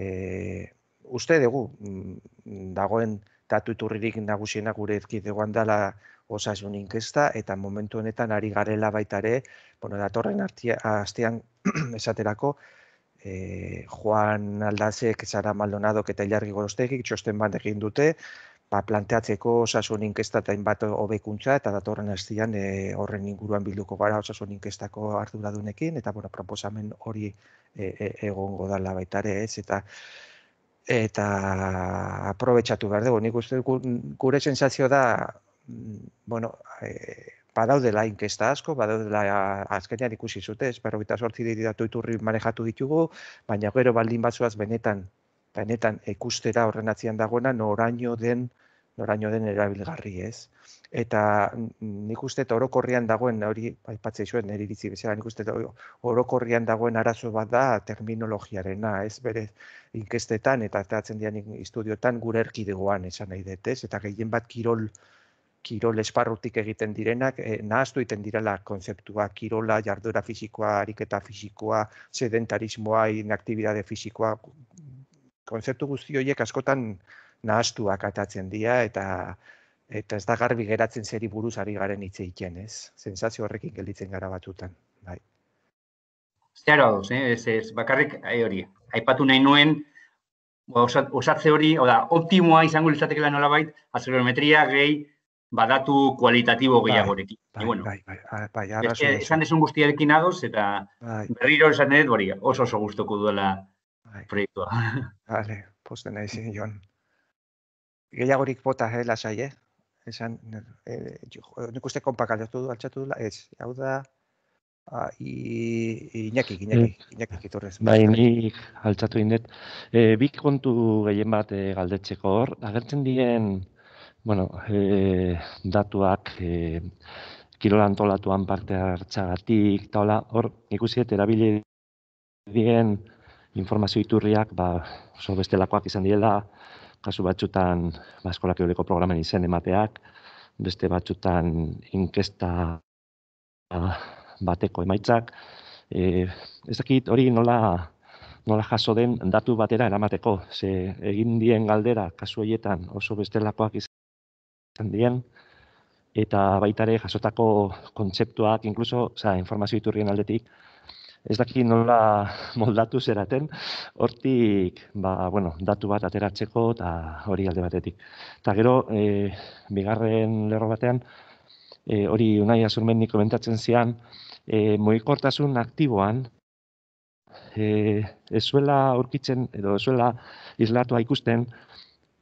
e, uste dugu, mm, dagoen datu iturririk nagusienak gure ezkidegoan dela osasun inkesta, eta momentu honetan ari garela baita ere, bueno, datorren astean esaterako, e, Juan Aldazek, Zara Maldonado eta Ilargi Gorostegik txosten bat egin dute, ba, planteatzeko osasun inkesta eta inbat hobekuntza eta datorren hastian e, eh, horren inguruan bilduko gara osasun inkestako arduradunekin eta bueno, proposamen hori e, e, egongo dala ez eta eta aprobetxatu behar dugu. Nik uste gure sensazio da, mm, bueno, e, badaudela inkesta asko, badaudela azkenean ikusi zute, ez berro sortzi ditu iturri manejatu ditugu, baina gero baldin batzuaz benetan, benetan ikustera horren atzian dagoena noraino den, noraino den erabilgarri ez. Eta nik uste orokorrian dagoen, hori aipatzei zuen, niri bizi bezala, nik uste orokorrian dagoen arazo bat da terminologiarena, ez bere inkestetan eta eta dian istudiotan gure erkidegoan esan nahi dut, ez? Eta gehien bat kirol, kirol esparrutik egiten direnak e, eh, nahaztu egiten direla kontzeptua kirola, jarduera fisikoa, ariketa fisikoa, sedentarismoa, inaktibidade fisikoa, kontzeptu guzti horiek askotan nahaztuak atatzen dira eta eta ez da garbi geratzen zeri buruz garen hitz egiten, ez? Sensazio horrekin gelditzen gara batutan, bai. Zer hau, ez, ez, bakarrik eh, hori, aipatu nahi nuen, ba, osatze hori, oda, optimoa izango litzatekela nolabait, azerometria, gehi, badatu kualitatibo bai, gehiagorekin. Bai, bueno, bai, bai, bai, bai, bai, esan desun guztia eta bai. berriro esan edo hori oso oso guztoko duela bai. proiektua. Hale, posten nahi zin, Gehiagorik bota, eh, lasai, eh? Esan, eh, nik uste konpak aldatu du, altxatu duela, ez, hau da, Ah, Iñaki, Iñaki, mm. Iñaki, iturrez. Bai, ni altzatu indet. Eh, bik kontu gehien bat eh, galdetzeko hor, agertzen dien bueno, e, datuak e, antolatuan parte hartzagatik, eta hola, hor, ikusi eta erabili informazio iturriak, ba, oso bestelakoak izan diela, kasu batzutan, ba, eskolak programen izen emateak, beste batzutan inkesta ba, bateko emaitzak, e, ez dakit hori nola nola jaso den datu batera eramateko. Ze egin dien galdera kasu hoietan oso bestelakoak dien, eta baita ere jasotako kontzeptuak, inkluso, oza, informazio iturrien aldetik, ez daki nola moldatu zeraten, hortik, ba, bueno, datu bat ateratzeko eta hori alde batetik. Eta gero, e, bigarren lerro batean, e, hori unai azurmen komentatzen zian, e, eh, moikortasun aktiboan, e, ez aurkitzen, edo ezuela zuela islatua ikusten,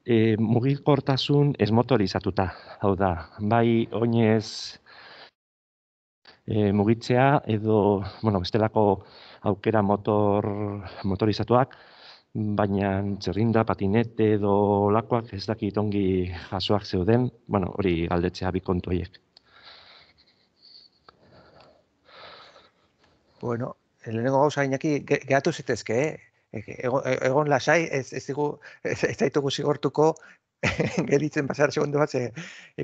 e, mugikortasun ez motorizatuta. Hau da, bai oinez e, mugitzea edo, bueno, bestelako aukera motor, motorizatuak, baina txerrinda, patinete edo lakoak ez dakit ongi jasoak zeuden, bueno, hori galdetzea bikontu horiek. Bueno, lehenengo gauza inaki, gehatu zitezke, eh? E, egon lasai ez ez digu ez zaitugu sigortuko gelitzen pasar segundu bat ze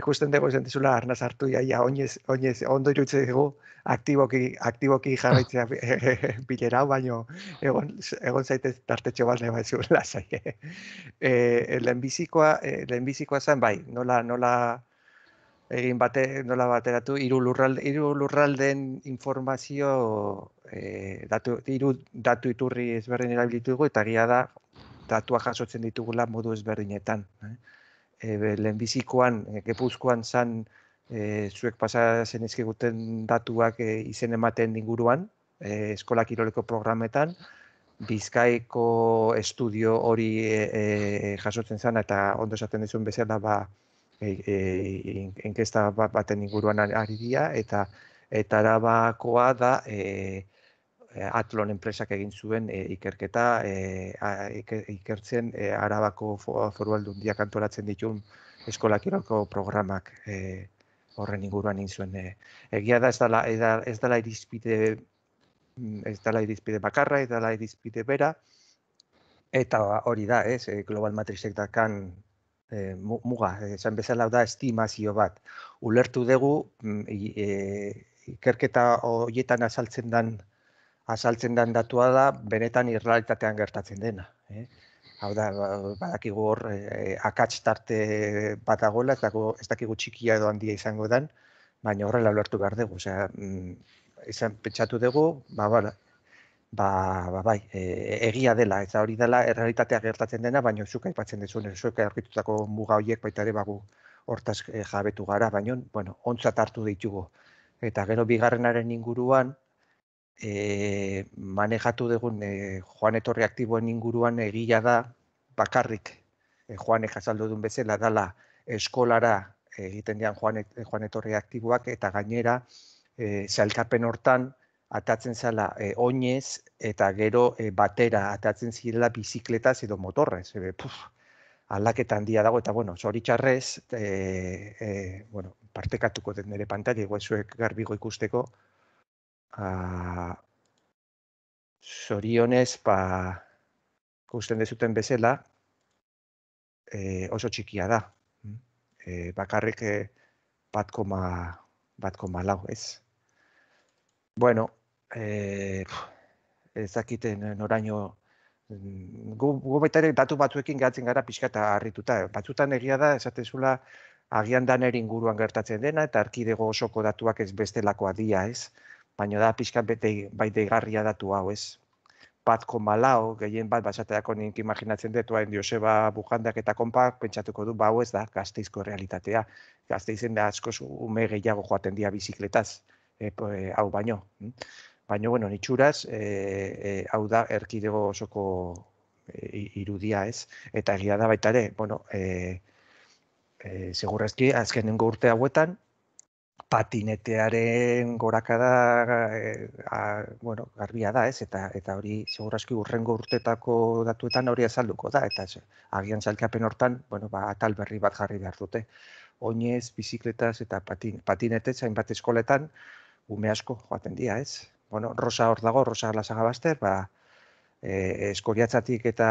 ikusten dugu ez arnaz hartu ja ja oinez oinez ondo irutze dugu aktiboki aktiboki jarraitzea bilera baino egon egon zaitez tartetxo bat nahi lasai eh el enbizikoa el zen bai nola nola egin bate nola bateratu hiru lurralde hiru lurraldeen informazio e, datu, iru, datu iturri ezberdin erabilitu dugu, eta gira da, datuak jasotzen ditugula modu ezberdinetan. E, Lehenbizikoan, eh, gepuzkoan zan, e, zuek pasazen zen ezkiguten datuak izen ematen inguruan, e, eskola kiroleko programetan, bizkaiko estudio hori e, jasotzen zan, eta ondo esaten dizuen bezala ba, E, e, enkesta ba-, baten inguruan ari dira, eta eta arabakoa da e, eh, eh, atlon enpresak egin zuen eh, ikerketa e, ikertzen arabako foru aldun antolatzen dituen eskolak programak e, horren inguruan egin zuen. E, egia da ez dala irizpide mm, ez dala irizpide bakarra ez dala irizpide bera eta hori da, ez, global matrizek da kan e, muga, esan bezala da estimazio bat ulertu dugu e, ikerketa horietan azaltzen dan azaltzen dan datua da benetan irrealitatean gertatzen dena, eh? Hau da, ba, badakigu hor eh, akats tarte bat ez dakigu txikia edo handia izango den, baina horrela lortu behar dugu, osea, mm, izan pentsatu dugu, ba, ba, ba, bai, e, egia dela, eta hori dela errealitatea gertatzen dena, baina zuka aipatzen dezuen, zuka aurkitutako muga horiek baita ere bagu hortaz eh, jabetu gara, baina bueno, ontzat hartu ditugu eta gero bigarrenaren inguruan e, manejatu dugun e, eh, joan etorri aktiboen inguruan egia da bakarrik e, eh, joanek azaldu duen bezala dala eskolara egiten dian joan, aktiboak eta gainera e, zailkapen hortan atatzen zala oinez eta gero batera atatzen zirela bizikletaz edo motorrez. E, puf, aldaketa handia dago eta bueno, txarrez, e, e, bueno, partekatuko den nire pantalla igual zuek garbigo ikusteko a ba, sorionez pa ba, gusten dezuten bezela e, oso txikia da mm? e, bakarrik e, bat koma lau ez bueno e, ez dakiten e, noraino mm, gu, gu baita datu batzuekin gatzen gara pixka eta harrituta batzutan egia da esatezula agian daner inguruan gertatzen dena, eta arkidego osoko datuak ez bestelakoa dia, ez? Baina da, pixkan bete bai deigarria datu hau, ez? Bat komalao, gehien bat, basateako nint imaginatzen detu, hain dioseba bujandak eta konpak, pentsatuko du, ba, hau ez da, gazteizko realitatea. Gazteizen da, asko ume gehiago joaten dira bizikletaz, e, po, e, hau baino. Hm? Baina, bueno, nitxuraz, e, eh, hau da, erkidego osoko irudia, ez? Eta egia da baita ere, bueno, e, e, eh, segurazki azkenengo urte hauetan patinetearen gorakada e, bueno, garbia da, ez? Eta eta hori segurazki urrengo urtetako datuetan hori azalduko da eta agian zalkapen hortan, bueno, ba, atal berri bat jarri behar dute. Oinez, bizikletaz eta patin, patinetez hainbat eskoletan ume asko joaten dira, ez? Bueno, Rosa hor dago, Rosa Lasagabaster, ba, eh eskoriatzatik eta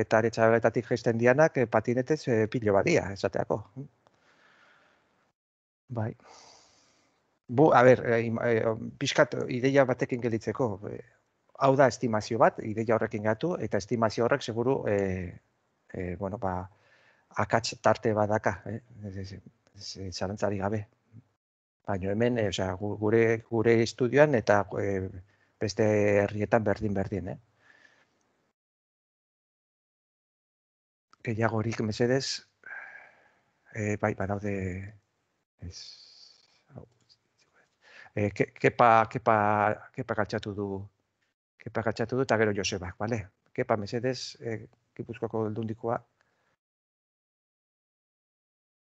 eta aretzabetatik jaisten dianak e, patinetez e, pilo badia esateako. Bai. Bu, a ber, e, e, pixkat ideia batekin gelitzeko. E, hau da estimazio bat, ideia horrekin gatu, eta estimazio horrek seguru, e, e, bueno, ba, tarte bat daka, eh? gabe. Baina hemen, e, gure, gure estudioan eta e, beste herrietan berdin-berdin. Eh? gehiagorik mesedez, e, bai, bai, ez, e, kepa, kepa, kepa gatzatu du, kepa gatzatu du, eta gero Josebak, bale, kepa mesedez, e, eh, kipuzkoako eldundikoa,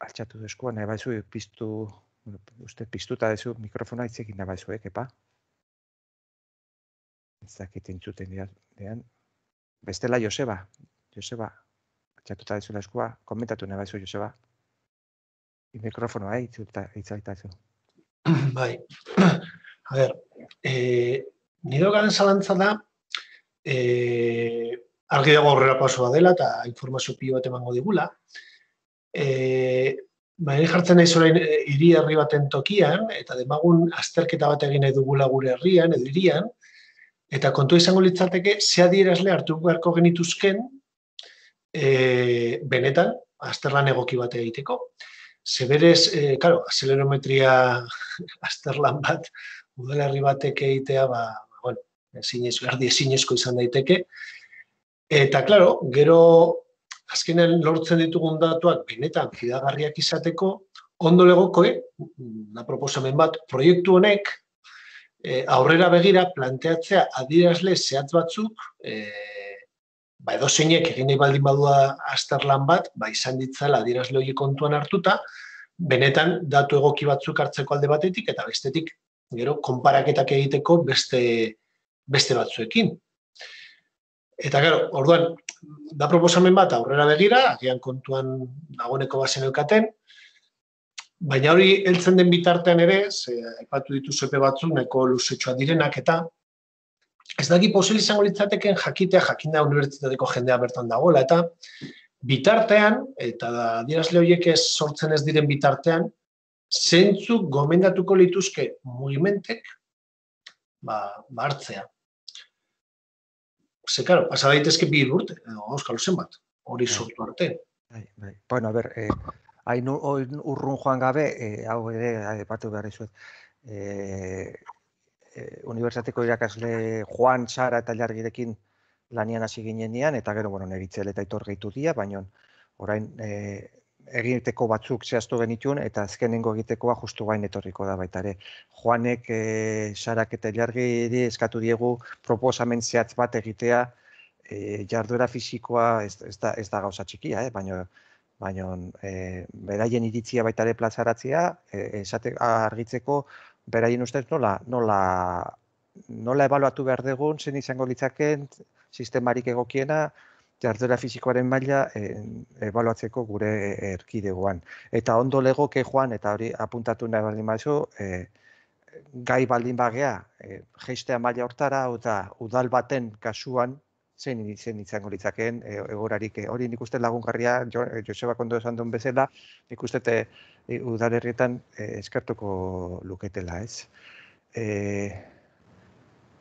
altzatu du eskoa, nahi baizu, piztu, uste piztuta eta dezu mikrofona itzekin nahi baizu, eh, kepa. Ez dakiten txuten dian. Bestela Joseba. Joseba, txatuta dezula eskua, komentatu nahi bai, zu, Joseba. Mikrofonoa, eh, itzulta, Bai, a ber, e, eh, nire garen zalantza da, e, argi dago aurrera pasua dela eta informazio pio bat emango digula. E, ba, jartzen nahi orain hiri herri baten tokian, eta demagun azterketa bat egin nahi dugula gure herrian, edo irian, eta kontu izango litzateke, ze adierazle hartu beharko genituzken e, benetan, azterlan egoki bat egiteko. Zeberes, e, karo, azelerometria azterlan bat, udalerri batek egitea, ba, bueno, erdi ezinezko izan daiteke. Eta, claro, gero, azkenen lortzen ditugun datuak benetan fidagarriak izateko, ondo legoko, eh? na proposamen bat, proiektu honek, e, aurrera begira planteatzea adierazle zehatz batzuk eh, ba, edo zeinek egin nahi baldin badua astar bat, ba, izan ditzala adieraz lehoi kontuan hartuta, benetan datu egoki batzuk hartzeko alde batetik, eta bestetik, gero, konparaketak egiteko beste, beste batzuekin. Eta gero, orduan, da proposamen bat aurrera begira, agian kontuan nagoneko bazen eukaten, baina hori heltzen den bitartean ere, ze aipatu dituzu epe batzuk neko luzetxoa direnak eta, ez daki posibili izango litzateken jakitea jakinda unibertsitateko jendea bertan dagoela eta bitartean eta adierazle horiek ez sortzen ez diren bitartean zentzu gomendatuko lituzke mugimentek ba, ba hartzea Ze, claro pasa daitezke bi urte euskal zenbat hori bai. sortu arte bai bai bueno a ber eh, hain urrun joan gabe eh, hau ere eh, batu berri zuet E, unibertsateko irakasle joan, Sara eta Jargirekin lanean hasi ginenean eta gero bueno, neritzel eta itor geitu dira, baina orain e, egiteko batzuk zehaztu genitun eta azkenengo egitekoa justu gain etorriko da baita ere. Joanek e, Sarak eta Jargiri eskatu diegu proposamen zehatz bat egitea e, jarduera fisikoa ez, ez, da, ez gauza txikia, eh? baina baina e, beraien iritzia baita ere plazaratzea, e, esate, argitzeko beraien ustez nola, nola, nola ebaluatu behar dugun, zen izango litzaken, sistemarik egokiena, jardera fisikoaren maila eh, ebaluatzeko gure erkidegoan. Eta ondo legoke joan, eta hori apuntatu nahi baldin eh, gai baldin bagea, e, eh, jeistea maila hortara, eta udal baten kasuan, zein zen izango litzakeen egorarik e, hori nik lagungarria jo, e, Josebak ondo esan duen bezala nik uste e, udalerrietan e, luketela ez e,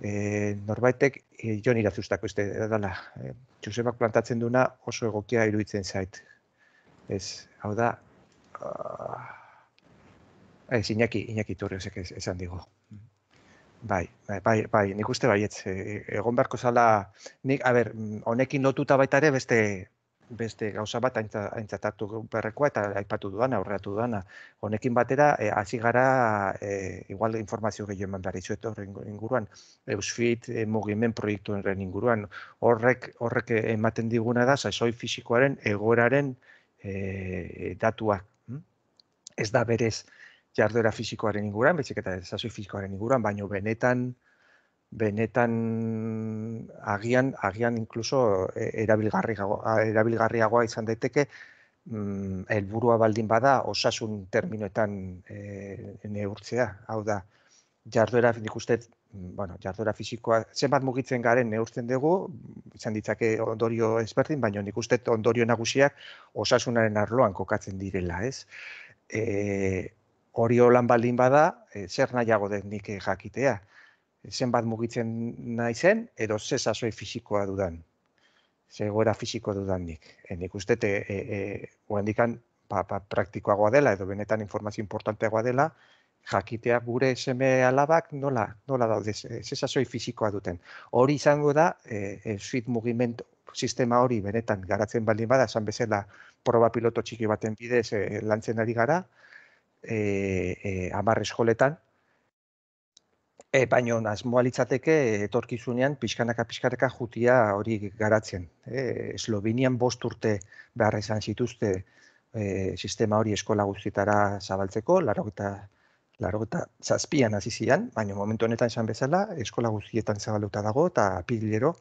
e, norbaitek e, jon irazustako ez dela Josebak plantatzen duna oso egokia iruditzen zait ez hau da uh, ez, Iñaki, esan digo. Bai, bai, bai, bai, nik uste baietz, e, e, egon beharko zala, nik, a ber, mm, honekin notuta baita ere beste, beste gauza bat aintzatartu berrekoa eta aipatu duana, aurreatu duana. Honekin batera, e, hasi gara, igual informazio gehiago eman behar izuet inguruan, Eusfit e, mugimen proiektu inguruan, horrek, horrek ematen diguna da, zaizoi fisikoaren egoeraren e, datuak. Hmm? Ez da berez, jarduera fisikoaren inguruan, betzik eta ezazu fisikoaren inguruan, baino benetan benetan agian agian incluso e, erabilgarriagoa erabilgarriagoa izan daiteke mm, elburua baldin bada osasun terminoetan eh neurtzea. Hau da jarduera fisiko mm, bueno, jarduera fisikoa zenbat mugitzen garen neurtzen dugu, izan ditzake ondorio ezberdin, baino nik ondorio nagusiak osasunaren arloan kokatzen direla, ez? Eh hori holan baldin bada, eh, zer nahiago den nik eh, jakitea. Eh, zenbat mugitzen nahi zen, edo ze sasoi fisikoa dudan. Zegoera fizikoa dudan nik. E, nik uste, e, e, praktikoagoa dela, edo benetan informazio importanteagoa dela, jakitea gure seme alabak nola, nola daude, ze sasoi fisikoa duten. Hori izango da, e, e sistema hori benetan garatzen baldin bada, esan bezala proba piloto txiki baten bidez e, lantzen ari gara, e, eh, e, eh, amarre eskoletan. E, eh, Baina, litzateke etorkizunean pixkanaka pixkanaka jutia hori garatzen. E, bost urte behar izan zituzte e, sistema hori eskola guztietara zabaltzeko, laro eta zazpian hasi zian, baina momentu honetan esan bezala, eskola guztietan zabaluta dago eta pilero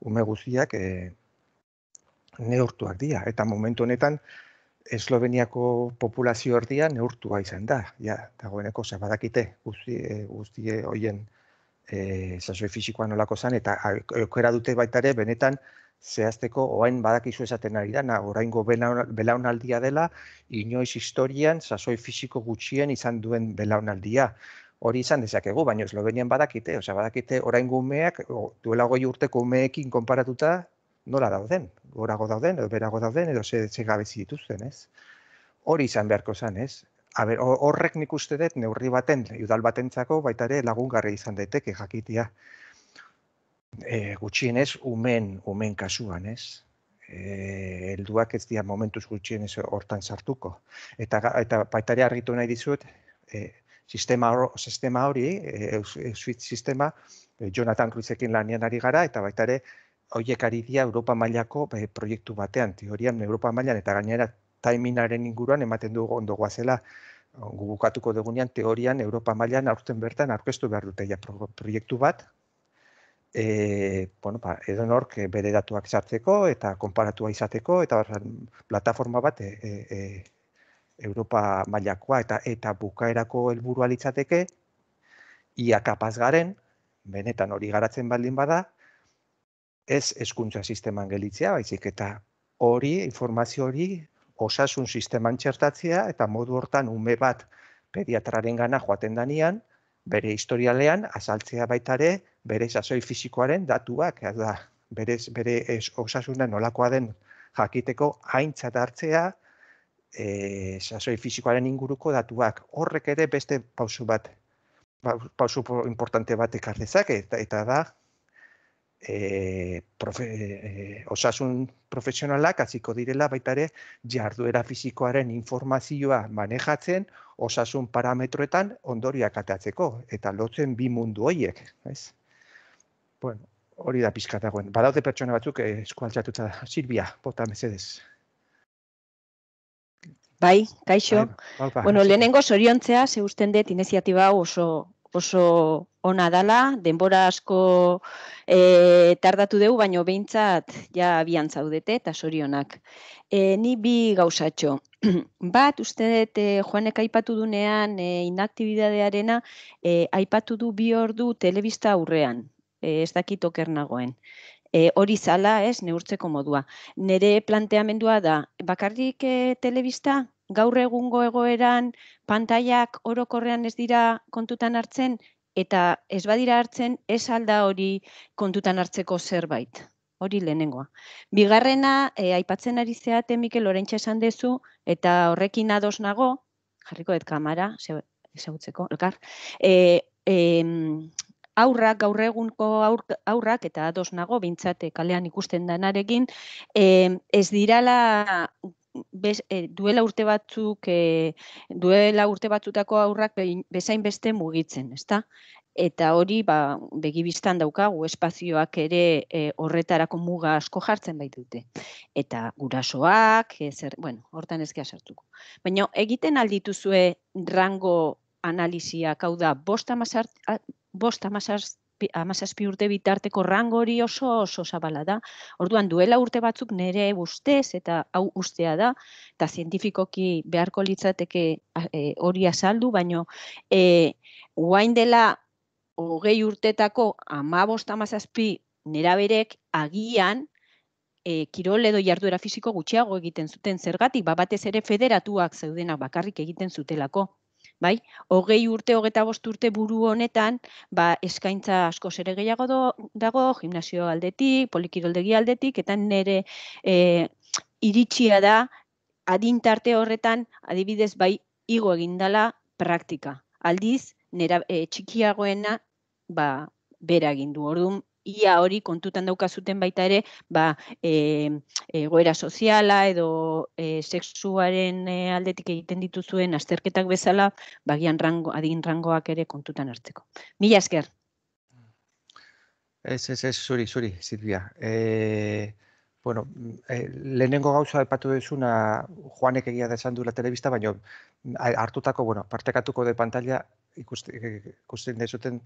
ume guztiak e, neortuak dira. Eta momentu honetan, Esloveniako populazio erdia neurtua izan da, ja, dagoeneko ze guztie, eh, guzti hoien e, sasoi nolako zan, eta aukera dute baita ere, benetan zehazteko oain badakizu esaten ari dana, orain belaunaldia dela, inoiz historian sasoi fisiko gutxien izan duen belaunaldia. Hori izan dezakegu, baina Eslovenian badakite, osea badakite orain gumeak, duela goi urteko umeekin konparatuta, nola dauden, gorago dauden, edo berago dauden, edo ze ze gabe zituzten, ez? Hori izan beharko zen, ez? A horrek nik uste dut neurri baten, udal batentzako baita ere lagungarri izan daiteke jakitia. E, gutxienez umen, umen kasuan, ez? Eh, helduak ez dira momentuz gutxienez hortan sartuko. Eta eta baita ere argitu nahi dizuet, e, sistema hori, sistema hori, e, sistema e, Jonathan Ruizekin lanian ari gara eta baita ere hoiek ari dira Europa mailako eh, proiektu batean, teorian Europa mailan eta gainera timingaren inguruan ematen dugu ondogoa zela gukatuko dugunean teorian Europa mailan aurten bertan aurkeztu behar dute proiektu bat e, bueno, ba, edo nork eh, bere datuak eta konparatua izateko eta plataforma bat e, Europa mailakoa eta eta bukaerako helburua litzateke ia kapaz garen benetan hori garatzen baldin bada ez eskuntza sisteman gelitzea, baizik eta hori, informazio hori, osasun sisteman txertatzea, eta modu hortan ume bat pediatraren gana joaten danian, bere historialean azaltzea baitare bere sasoi fisikoaren datuak, da, bere, bere es, osasuna nolakoa den jakiteko haintzat hartzea e, sasoi fisikoaren inguruko datuak. Horrek ere beste pausu bat, pausu importante bat ekar eta, eta da, e, profe, eh, osasun profesionalak hasiko direla baita ere jarduera fisikoaren informazioa manejatzen osasun parametroetan ondoriak ateatzeko eta lotzen bi mundu hoiek, ez? Bueno, hori da pizka dagoen. Badaude pertsona batzuk eh, eskualtzatuta Silvia, bota mesedes. Bai, kaixo. Bai, bueno, lehenengo soriontzea, ze uzten dut iniziatiba oso, oso ona dala, denbora asko e, tardatu dugu, baino behintzat ja abian zaudete eta sorionak. E, eh, ni bi gauzatxo. Bat, uste dut, eh, Joanek aipatu dunean e, inaktibidadearena, e, aipatu du bi ordu telebista aurrean, e, ez dakit oker nagoen. E, hori zala, ez, neurtzeko modua. Nere planteamendua da, bakarrik e, telebista, gaur egungo egoeran pantailak orokorrean ez dira kontutan hartzen eta ez badira hartzen ez alda hori kontutan hartzeko zerbait. Hori lehenengoa. Bigarrena, e, aipatzen ari zeate Mikel Lorentxe esan dezu, eta horrekin ados nago, jarriko ez kamara, ezagutzeko, elkar, e, eh, e, aurrak, gaur egunko aurrak, eta ados nago, bintzate eh, kalean ikusten danarekin, e, ez dirala bez, eh, duela urte batzuk eh, duela urte batzutako aurrak bezain beste mugitzen, ezta? Eta hori ba begibistan daukagu espazioak ere eh, horretarako muga asko jartzen baitute. dute. Eta gurasoak, zer, bueno, hortan ezkia sartuko. Baina egiten aldituzue rango analisiak, hau da 5 masart amazazpi urte bitarteko rango hori oso oso zabala da. Orduan duela urte batzuk nire ustez eta hau ustea da, eta zientifikoki beharko litzateke e, hori azaldu, baino e, guain dela hogei urtetako amabost amazazpi nera berek agian e, kirol edo jarduera fisiko gutxiago egiten zuten zergatik, ba batez ere federatuak zeudenak bakarrik egiten zutelako bai? Hogei urte, hogeita bost urte buru honetan, ba, eskaintza asko ere gehiago do, dago, gimnasio aldetik, polikiroldegi aldetik, eta nire e, iritsia da, adintarte horretan, adibidez, bai, igo egindala praktika. Aldiz, nera, e, txikiagoena, ba, bera egin du. Orduan, ia hori kontutan daukazuten baita ere, ba, e, egoera soziala edo e, sexuaren e, aldetik egiten dituzuen azterketak bezala, bagian rango, adin rangoak ere kontutan hartzeko. Mila esker. Ez, ez, ez, zuri, Silvia. E, bueno, e, lehenengo gauza epatu duzuna Juanek egia da esan duela telebista, baina hartutako, bueno, partekatuko de pantalla ikusten, ikusten dezuten,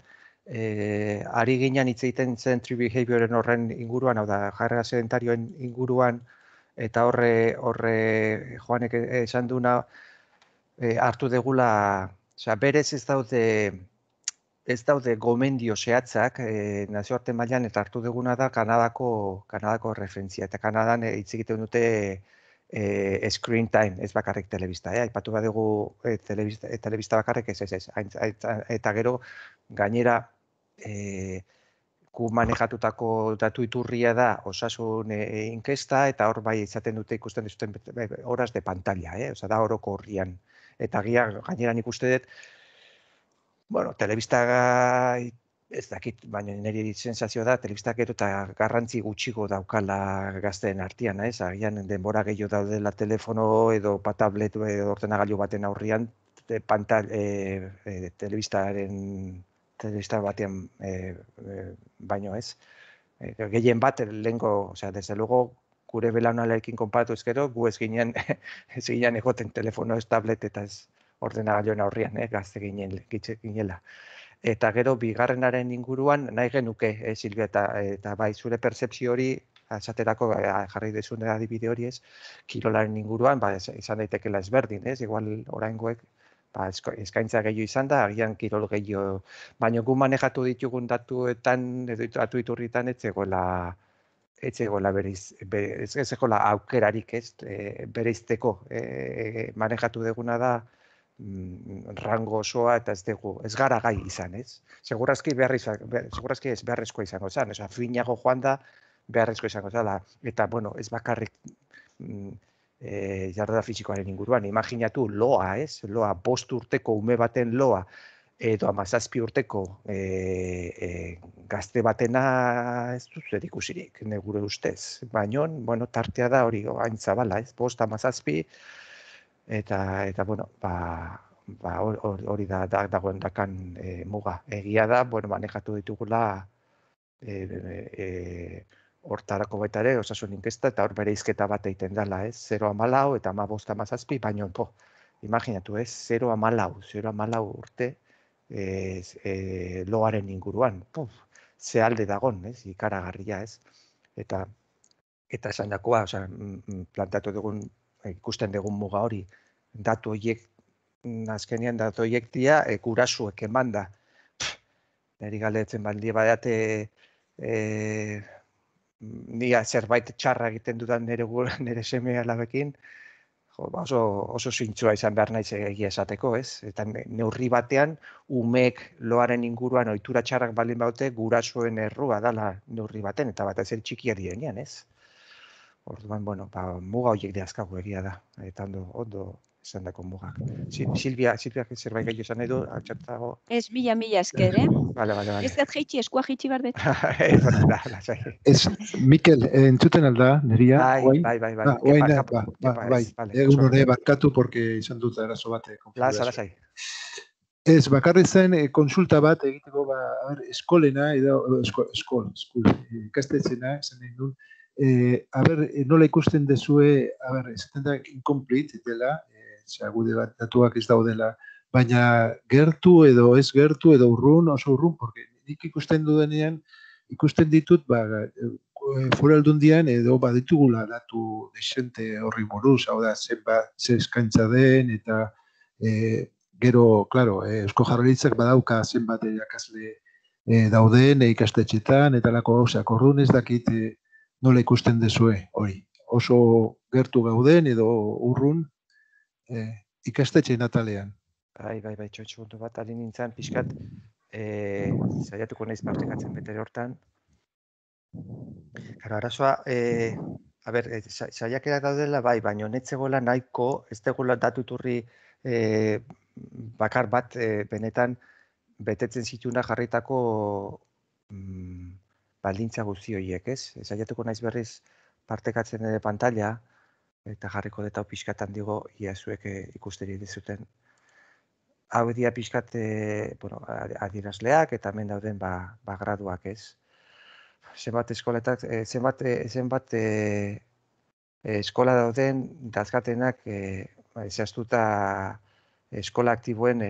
e, ari ginen hitz egiten zen tri behavioren horren inguruan, hau da, jarrera sedentarioen inguruan, eta horre, horre joanek esan duna e, eh, hartu degula, oza, berez ez daude, ez daude gomendio zehatzak e, nazioarte mailan eta hartu deguna da Kanadako, Kanadako referentzia, eta Kanadan hitz egiten dute E, screen time, ez bakarrik telebista, eh? aipatu bat dugu e, telebista, e, telebista bakarrik, ez, ez, ez, eta gero gainera e, eh, ku manejatutako datu iturria da osasun eh, inkesta eta hor bai izaten dute ikusten dituzten bai, bai, horaz de pantalla, eh? da oroko horrian. Eta gira gaineran ikuste dut, bueno, telebista ez dakit, baina nire sensazio da, telebista eta garrantzi gutxiko daukala gazteen artian, ez? Agian denbora gehiago daudela telefono edo patablet edo ordenagailu baten aurrian, de pantal, eh, eh telebistaren telebista batean e, e, baino ez. E, gehien bat, lehenko, osea, desde luego, gure belaunalekin konpatu ezkero, gu ez ginen, ez ginen egoten telefono, ez tablet eta ez aurrian, eh, gazte ginen, gitxe Eta gero, bigarrenaren inguruan, nahi genuke, eh, Silvia, eta, bai, zure percepzio hori, esaterako jarri dezun adibide hori ez, kirolaren inguruan, ba, izan daitekela ezberdin, ez, igual oraingoek ba, eskaintza gehiago izan da, agian kirol gehiago, baina gu manejatu ditugun datuetan, edo datu iturritan, beriz, be, aukerarik ez, e, bereizteko e, e, manejatu deguna da, mm, rango osoa eta ez dugu, ez gara gai izan, ez? Segurazki behar izan, ez beharrezkoa izango zen, ez finago joan da, beharrezkoa izango zela eta, bueno, ez bakarrik mm, e, eh, jarrera fisikoaren inguruan. Imaginatu loa, ez? Loa, bost urteko ume baten loa, edo amazazpi urteko e, e, gazte batena ez dut zer ikusirik, negure ustez. Baina, bueno, tartea da hori hain zabala, ez? Bost amazazpi, eta, eta bueno, ba, ba, hori da, da dagoen dakan e, muga. Egia da, bueno, manejatu ditugula eh eh hortarako baita ere, osasun inkesta eta hor bere izketa bat egiten dela, ez? Zero amalau eta ama bosta amazazpi, baino, po, imaginatu, ez? Zero amalau, zero amalau urte ez, e, loaren inguruan, po, ze alde dagon, ez? Ikaragarria, ez? Eta, eta esan dakoa, oza, plantatu dugun, eh, ikusten dugun muga hori, datu horiek, mm, azkenean datu horiek dira, e, kurasuek emanda. Neri galdetzen baldi badate, e, nia zerbait txarra egiten dudan nire, nire seme alabekin, jo, ba, oso, oso zintzua izan behar naiz egia esateko, ez? Eta neurri batean, umek loaren inguruan ohitura txarrak baldin baute, gurasoen errua dala neurri baten, eta bat ez txikia ez? Orduan, bueno, ba, muga horiek deazkagu egia da, eta ondo, ondo, zen dako mugak. Silvia, Silvia, zerbait gehiago zan edo, altxatago. Ez, mila, mila esker, eh? Bale, bale, bale. Ez dat jeitxi, eskua jeitxi bardet. ez, Mikel, eh, entzuten alda, neria? Bai, bai, bai, bai, ah, ba, ba, bai. bai, bai. Vale, Egun hori bakatu, porque izan dut arazo bate. Laza, laza. Ez, bakarri zen, e, eh, konsulta bat egiteko, ba, ar, eskolena, edo, esko, eskol, eskol, eh, ikastetzena, e, zen egin e, a ber, nola ikusten dezue, a ber, esaten da, incomplete dela, zera, gude ez daudela, baina gertu edo ez gertu edo urrun, oso urrun, porque nik ikusten ikusten ditut, ba, eh, dian, edo baditugula datu desente horri buruz, hau da, zenba, ze eskantsa den, eta e, gero, claro, e, eh, esko jarraritzak badauka zenbat erakasle e, dauden, e, ikastetxetan, eta lako orduan ez dakit nola ikusten dezue hori oso gertu gauden edo urrun e, ikastetxe natalean. Bai, bai, bai, txotxu bat, ari nintzen, pixkat, e, naiz partekatzen bete hortan. Gara, arazoa, e, a ber, e, daudela, bai, baina gola nahiko, ez degoela datuturri e, bakar bat, e, benetan, betetzen zituna jarritako mm, baldintza guzti ez? Zailatuko naiz berriz partekatzen ere pantalla, eta jarriko detau hau pixkat handigo, ia zuek eh, ikusteri dizuten. Hau dia pixkat eh, bueno, eta hemen dauden ba, ba graduak ez. Zenbat eskoletak, eh, zenbat, zenbat eskola dauden dazkatenak e, ba, zehaztuta eskola aktiboen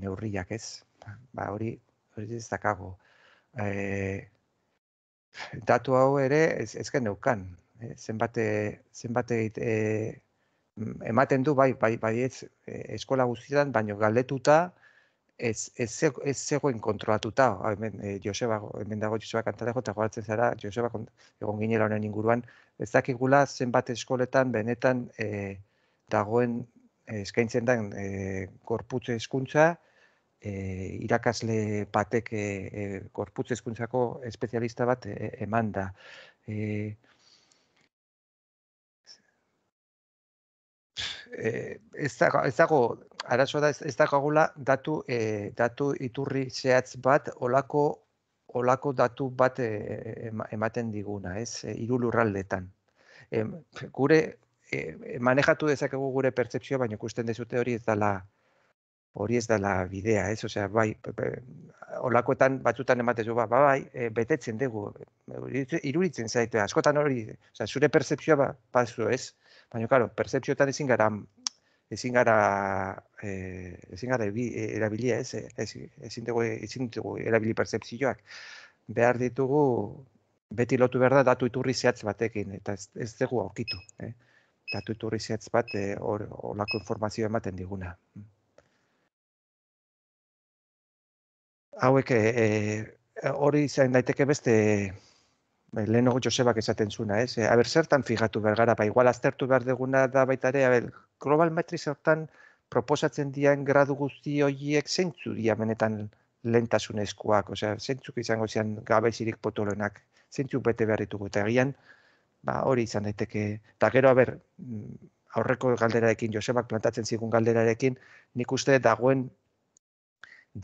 neurriak ez. Ba hori, hori ez dakago. E, datu hau ere ez, ezken neukan. Zenbat eh, zenbate eh, ematen du bai bai bai ez eh, eskola guztietan baino galdetuta ez ez ez zegoen kontrolatuta ah, hemen e, Joseba hemen dago Joseba Cantalejo ta zara Joseba egon ginela honen inguruan ez dakigula zenbat eskoletan benetan dagoen eskaintzen den e, korputze hezkuntza irakasle batek e, e, korputze hezkuntzako espezialista bat e, emanda eh, ez dago, arazoa da, ez dago gula datu, eh, datu iturri zehatz bat, olako, olako datu bat eh, ematen diguna, ez, eh, lurraldetan. Eh, gure, eh, manejatu dezakegu gure pertsepzioa, baina ikusten dezute hori ez dela, hori ez dela bidea, ez? Osea, bai, olakoetan batzutan ematezu, ba, ba, bai, eh, betetzen dugu, iruritzen zaitea, askotan hori, osea, zure percepzioa ba, pasu, ez? Baina, karo, percepzioetan ezin gara ezin gara eh, ezin gara eh, erabilia eh, ez, ezin dugu, ezin dugu erabili percepzioak. Behar ditugu, beti lotu behar da datu iturri zehatz batekin, eta ez, ez dugu haukitu. Eh? Datu iturri zehatz bat, hor e, informazio ematen diguna. Hauek, hori eh, e, zain daiteke beste, Bai, lehenago Josebak esaten zuna, ez? Eh? Aber, zertan figatu behar gara, ba, igual aztertu behar deguna da baita ere, aber, global matriz hortan proposatzen dian gradu guzti horiek zentzu dia benetan lentasun eskuak, osea, zeintzuk izango zian gabezirik potolenak, zeintzuk bete behar ditugu, eta egian, ba, hori izan daiteke, eta gero, aber, mm, aurreko galderarekin, Josebak plantatzen zigun galderarekin, nik uste dagoen,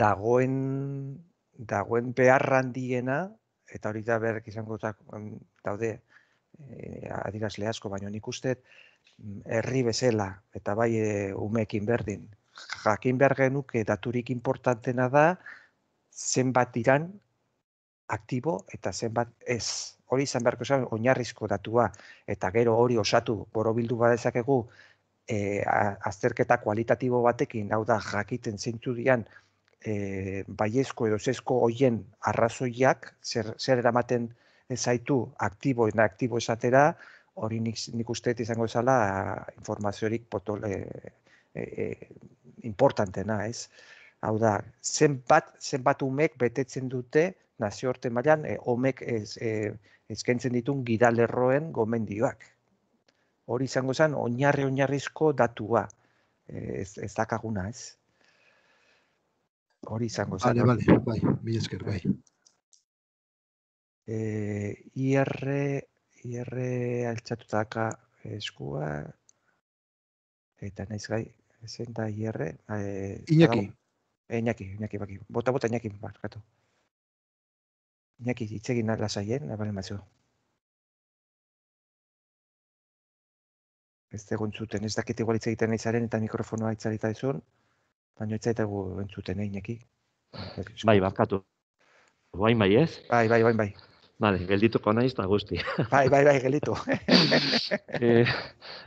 dagoen, dagoen behar beharrandiena, eta hori da berrek izango da, mm, daude eh, adirazle asko, baina nik uste mm, herri bezala eta bai eh, umeekin berdin. Jakin behar genuke daturik importantena da zenbat iran aktibo eta zenbat ez. Hori izan beharko oinarrizko datua eta gero hori osatu borobildu badezakegu e, azterketa kualitatibo batekin, hau da jakiten zeintzu e, baiezko edo sesko hoien arrazoiak zer, zer eramaten zaitu aktibo eta aktibo esatera, hori nik, nik izango zala ah, informaziorik potole, e, eh, e, eh, importantena, ez? Hau da, zenbat, zenbat umek betetzen dute nazioarte mailan e, omek ez, e, ezkentzen ditun gidalerroen gomendioak. Hori izango zen, oinarri-oinarrizko datua ez, ez dakaguna, ez? hori izango zen. Bale, bale, bai, bine esker, bai. E, eskua, eta naiz gai, zen da IR... E, eh, Iñaki. E, Iñaki, Iñaki baki, bota bota Iñaki bat, Iñaki, hitz nahi lasaien, bale mazio. Ez tegontzuten, ez dakit igual egiten nahi zaren eta mikrofonoa itzalita ezun baina ez zaitago entzuten eineki. Eh, bai, barkatu. Bai, bai, ez? Bai, bai, bai, bai. Bale, geldituko naiz da ba, guzti. Bai, bai, bai, gelditu. eh,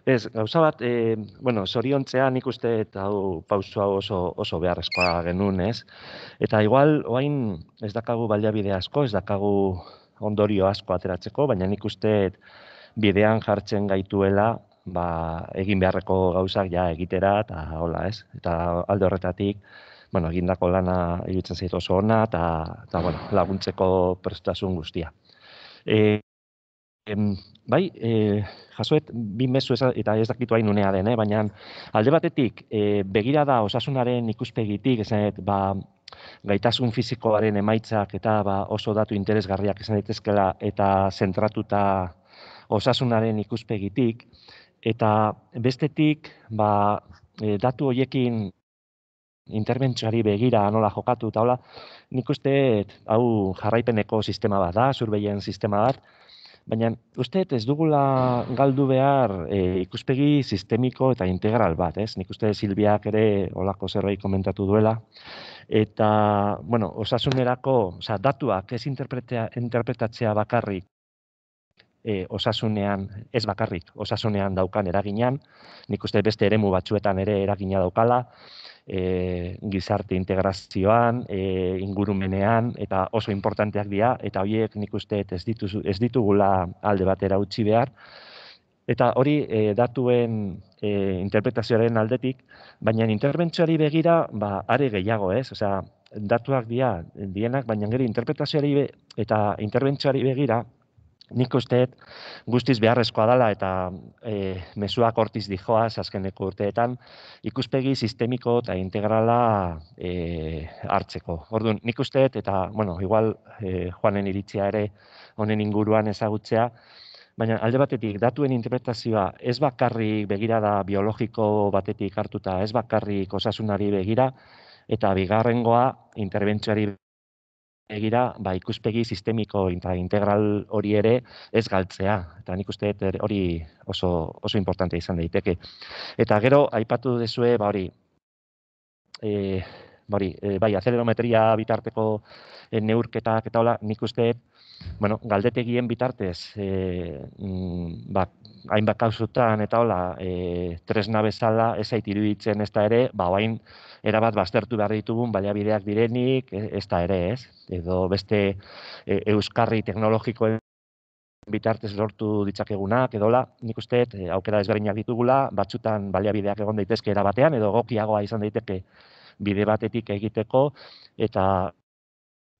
ez, gauza bat, eh, bueno, sorion txea nik uste eta hau pausua oso, oso beharrezkoa genuen, ez? Eta igual, oain ez dakagu balea bide asko, ez dakagu ondorio asko ateratzeko, baina nik uste bidean jartzen gaituela ba, egin beharreko gauzak ja egitera eta hola, ez? Eta alde horretatik, bueno, egindako lana iruditzen zaitu oso ona eta ta bueno, laguntzeko prestasun guztia. E, bai, e, jasoet bi mezu eta ez dakitu hain unea den, eh? baina alde batetik, e, begira da osasunaren ikuspegitik, esan ba gaitasun fisikoaren emaitzak eta ba, oso datu interesgarriak izan daitezkela eta zentratuta osasunaren ikuspegitik Eta bestetik, ba, e, datu hoiekin interbentzioari begira nola jokatu eta hola, nik uste hau jarraipeneko sistema bat da, zurbeien sistema bat, baina uste ez dugula galdu behar e, ikuspegi sistemiko eta integral bat, ez? Nik uste Silbiak ere olako zerbait komentatu duela, eta, bueno, osasunerako, oza, datuak ez interpretatzea bakarrik e, osasunean, ez bakarrik, osasunean daukan eraginan, nik uste beste eremu batzuetan ere eragina daukala, e, gizarte integrazioan, e, ingurumenean, eta oso importanteak dira, eta horiek nik uste ez, ditu ez ditugula alde bat utzi behar, Eta hori e, datuen e, interpretazioaren aldetik, baina interbentzioari begira, ba, are gehiago, ez? Osea, datuak dira, dienak, baina gero interpretazioari be, eta interbentzioari begira, Nik usteet guztiz beharrezkoa dela eta e, eh, mesuak hortiz dijoaz azkeneko urteetan ikuspegi sistemiko eta integrala eh, hartzeko. Orduan, nik usteet eta, bueno, igual e, eh, joanen iritzia ere honen inguruan ezagutzea, baina alde batetik datuen interpretazioa ez bakarrik da biologiko batetik hartuta, ez bakarrik osasunari begira, eta bigarrengoa interbentzioari egira ba, ikuspegi sistemiko eta integral hori ere ez galtzea. Eta nik uste eh, hori oso, oso importante izan daiteke. Eta gero, aipatu dezue, ba hori, e, ba hori e, bai, acelerometria bitarteko neurketak eta hola, nik uste bueno, galdetegien bitartez, e, ba, hainbat kausutan eta hola, e, tresna bezala ez ait iruditzen ez da ere, ba, bain, erabat baztertu behar ditugun baliabideak direnik e, ez da ere ez, edo beste e, euskarri teknologikoen bitartez lortu ditzakegunak edola, nik uste e, aukera ezberdinak ditugula, batzutan baliabideak egon daitezke erabatean, edo gokiagoa izan daiteke bide batetik egiteko, eta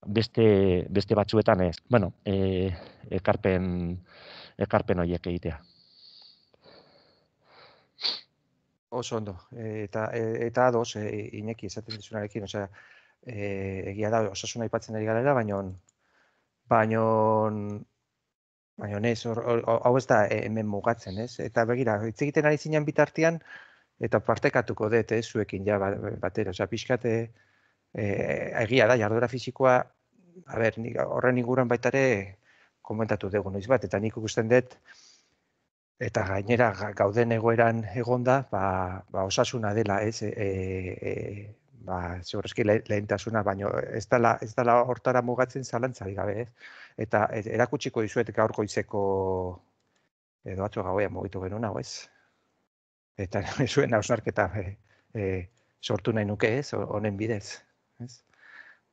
beste, beste batzuetan ez. Bueno, e, ekarpen, ekarpen horiek egitea. Oso ondo, eta, eta ados, eh, ineki esaten dizunarekin, osea, e, egia da, osasun aipatzen ari galera, baina on baina ez, hau ez da, hemen mugatzen, ez? Eta begira, hitz egiten ari zinean bitartean, eta partekatuko dut, ez, zuekin, ja, ba, batera, osea, pixkate, eh egia da jarduera fisikoa a ber ni horren inguruan baitare komentatu dugu noiz bat eta nik ikusten dut eta gainera gauden egoeran egonda ba ba osasuna dela ez eh e, ba zeurreski leintasuna baino ez dala hortara mugatzen zalantzari gabe ez? eta erakutsiko dizuet gaurko izeko edo atzo gauean mugitu genuen hau ez eta zuen ausnarketa e, sortu nahi nuke ez honen bidez ez?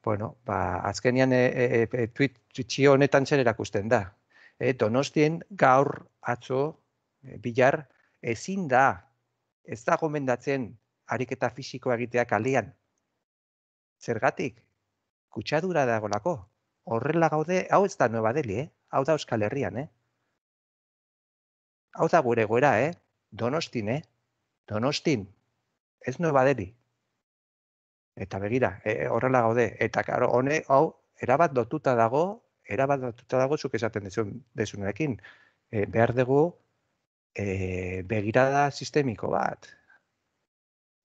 Bueno, ba, azkenean e, e, e, e honetan zer erakusten da. E, donostien gaur atzo billar e, ezin da ez da gomendatzen ariketa fisikoa egiteak alian Zergatik, kutsadura dagolako. Horrela gaude, hau ez da nueva deli, eh? hau da Euskal Herrian. Eh? Hau da gure goera, eh? donostin, eh? donostin, ez nueva deli, Eta begira, eh, horrela gaude, eta karo, hone, hau, erabat dotuta dago, erabat dotuta dago zuk esaten desun, desunarekin. E, behar dugu e, begirada sistemiko bat.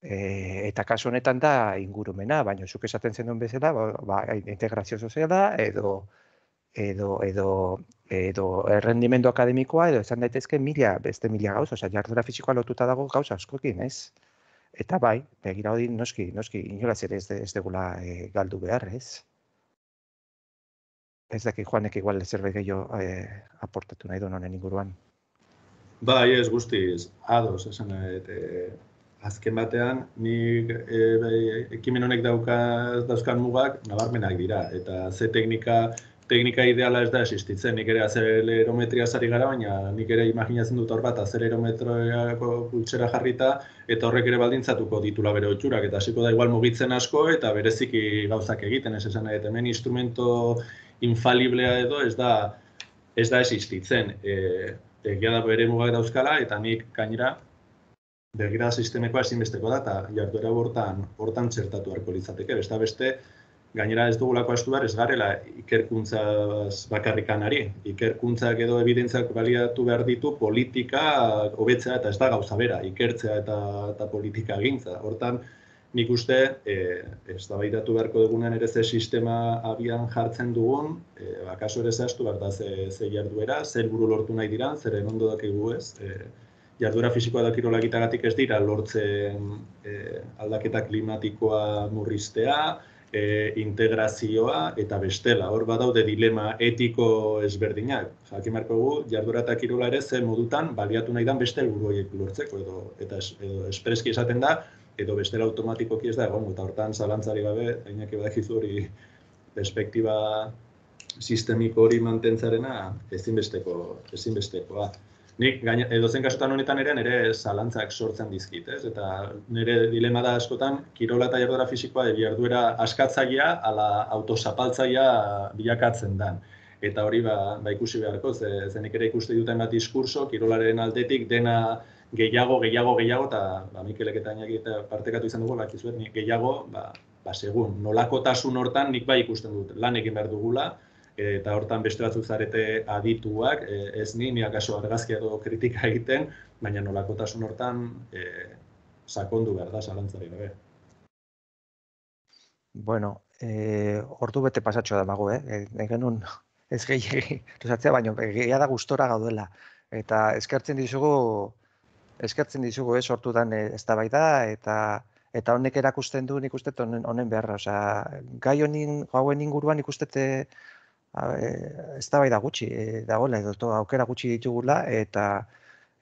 E, eta kasu honetan da ingurumena, baina zuk esaten zen duen bezala, ba, ba, integrazio soziala edo edo edo edo errendimendu akademikoa edo esan daitezke mila beste mila gauza, osea jarduera fisikoa lotuta dago gauza askokin, ez? Eta bai, begira hori noski, noski, inolaz ere ez, degula eh, galdu behar, ez? Ez daki joanek igual zerbait gehiago eh, aportatu nahi du honen inguruan. Bai, ez guztiz, ados, esan nahi e, azken batean, nik e, ekimen honek dauka, dauzkan mugak, nabarmenak dira, eta ze teknika teknika ideala ez da existitzen, nik ere azelerometria zari gara, baina nik ere imaginatzen dut hor bat azelerometroako kultxera jarrita, eta horrek ere baldintzatuko ditula bere otxurak, eta hasiko da igual mugitzen asko, eta bereziki gauzak egiten, ez esan nahi, hemen instrumento infaliblea edo ez da, ez da existitzen. E, egia da bere mugak dauzkala, eta nik gainera, begira sistemekoa ezinbesteko da, eta jarduera hortan, hortan txertatu harko litzateke, beste, beste gainera ez dugulako astu behar ez garela ikerkuntza bakarrikan ari. Ikerkuntzak edo ebidentzak baliatu behar ditu politika hobetzea eta ez da gauza bera, ikertzea eta, eta politika egintza. Hortan, nik uste, e, ez da beharko dugunen ere ze sistema abian jartzen dugun, e, bakaso ere zehaztu behar da ze, ze jarduera, zer buru lortu nahi dira, zer enondo dakigu ez, e, jarduera fisikoa da kirolagitagatik ez dira lortzen e, aldaketa klimatikoa murriztea, E, integrazioa eta bestela. Hor badaude dilema etiko ezberdinak. Jakin marko gu, jardura eta kirula ere ze modutan baliatu nahi dan beste elburu horiek lortzeko edo, eta es, edo espreski esaten da, edo bestela automatikoki ez da egon, eta hortan zalantzari gabe, hainak ebadakizu hori perspektiba sistemiko hori mantentzarena ezinbesteko, ezinbesteko. Ah. Nik edozen kasutan honetan ere nire zalantzak sortzen dizkit, ez? Eta nire dilema da askotan, kirola eta jardura fisikoa de jarduera askatzagia, ala autosapaltzaia bilakatzen dan. Eta hori ba, ba ikusi beharko, ze, zenik ere ikusten duten bat diskurso, kirolaren aldetik dena gehiago, gehiago, gehiago, eta ba, eta partekatu izan dugu, lakizuet, gehiago, ba, ba segun, nolako hortan nik bai ikusten dut, lanekin egin behar dugula, eta hortan beste batzuk zarete adituak, e, ez ni, ni akaso argazki edo kritika egiten, baina nolakotasun hortan e, sakondu behar da, salantzari gabe. Bueno, e, ordu bete pasatxo da mago, eh? E, genun, ez gehiagi, baino, baina gehiada gustora gaudela. Eta eskertzen dizugu, eskertzen dizugu, ez, eh, sortu dan ez da bai da, eta eta honek erakusten du nik uste honen beharra, osea, gai honen inguruan ikustete ez da bai da gutxi, e, dagoela, edo aukera gutxi ditugula, eta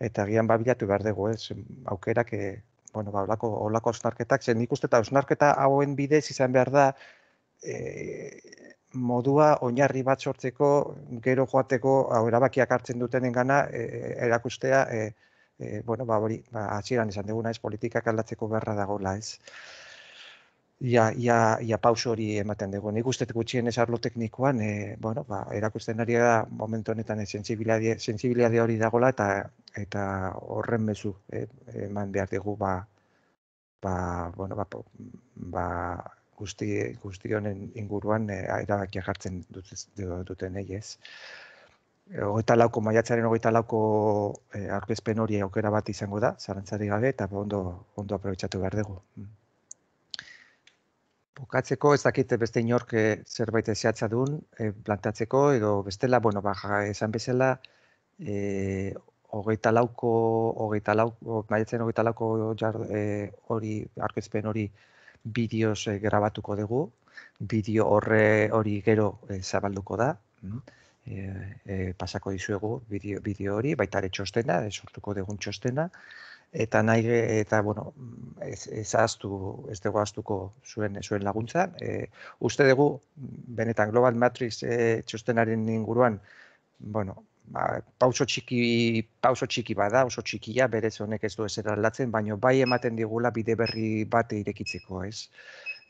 eta gian babilatu behar dugu, ez, aukerak, e, bueno, ba, olako, osnarketak, zen nik uste eta osnarketa hauen bidez izan behar da, e, modua oinarri bat sortzeko, gero joateko, hau erabakiak hartzen duten engana e, erakustea, e, e, bueno, ba, hori, ba, izan duguna, ez, politikak aldatzeko beharra dagoela, ez ja ja ja pauso hori ematen dugu. Nik uste gutxien ez arlo teknikoan, eh bueno, ba erakusten ari da momentu honetan ez eh, hori dagola eta eta horren mezu eh eman behar dugu ba ba bueno, ba ba gusti gusti honen inguruan eh, erabakia hartzen duten ei, ez. lauko maiatzaren ogeita lauko eh, arkezpen hori aukera bat izango da, zarantzari gabe, eta ba, ondo, ondo aprobetsatu behar dugu. Mm. Bukatzeko ez dakite beste inork eh, zerbait zehatza duen e, eh, plantatzeko edo bestela, bueno, ba, esan bezala e, hogeita lauko, hogeita lauko, hogeita lauko hori, arkezpen hori bideoz e, grabatuko dugu, bideo horre hori gero zabalduko da, e, pasako dizuegu bideo, bideo hori, baita ere txostena, e, sortuko dugun txostena, eta nahi eta bueno ez ahaztu ez, dugu ahaztuko zuen zuen laguntza e, uste dugu benetan global matrix e, txostenaren inguruan bueno ba, pauso txiki pauso txiki bada oso txikia berez honek ez du ezer aldatzen baino bai ematen digula bide berri bat irekitzeko ez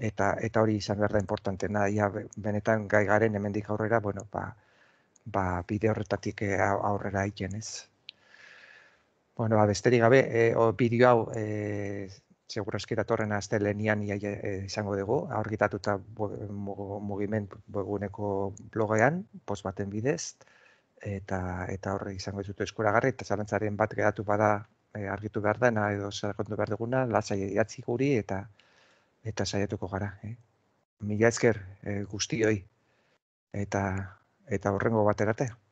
eta eta hori izan behar da importante ja, benetan gai garen hemendik aurrera bueno ba ba bide horretatik eh, aurrera egiten ez Bueno, abesteri ba, besterik gabe, e, o, bideo hau, e, seguro eski datorren azte lehenian e, eh, izango dugu, aurkitatuta mugiment bueguneko blogean, post baten bidez, eta eta horre izango ditutu eskuragarri, eta zalantzaren bat geratu bada e, argitu behar dena, edo zarekontu behar duguna, latzai idatzi guri, eta eta saiatuko gara. Eh? Mila ezker e, guztioi, eta eta horrengo baterate. arte.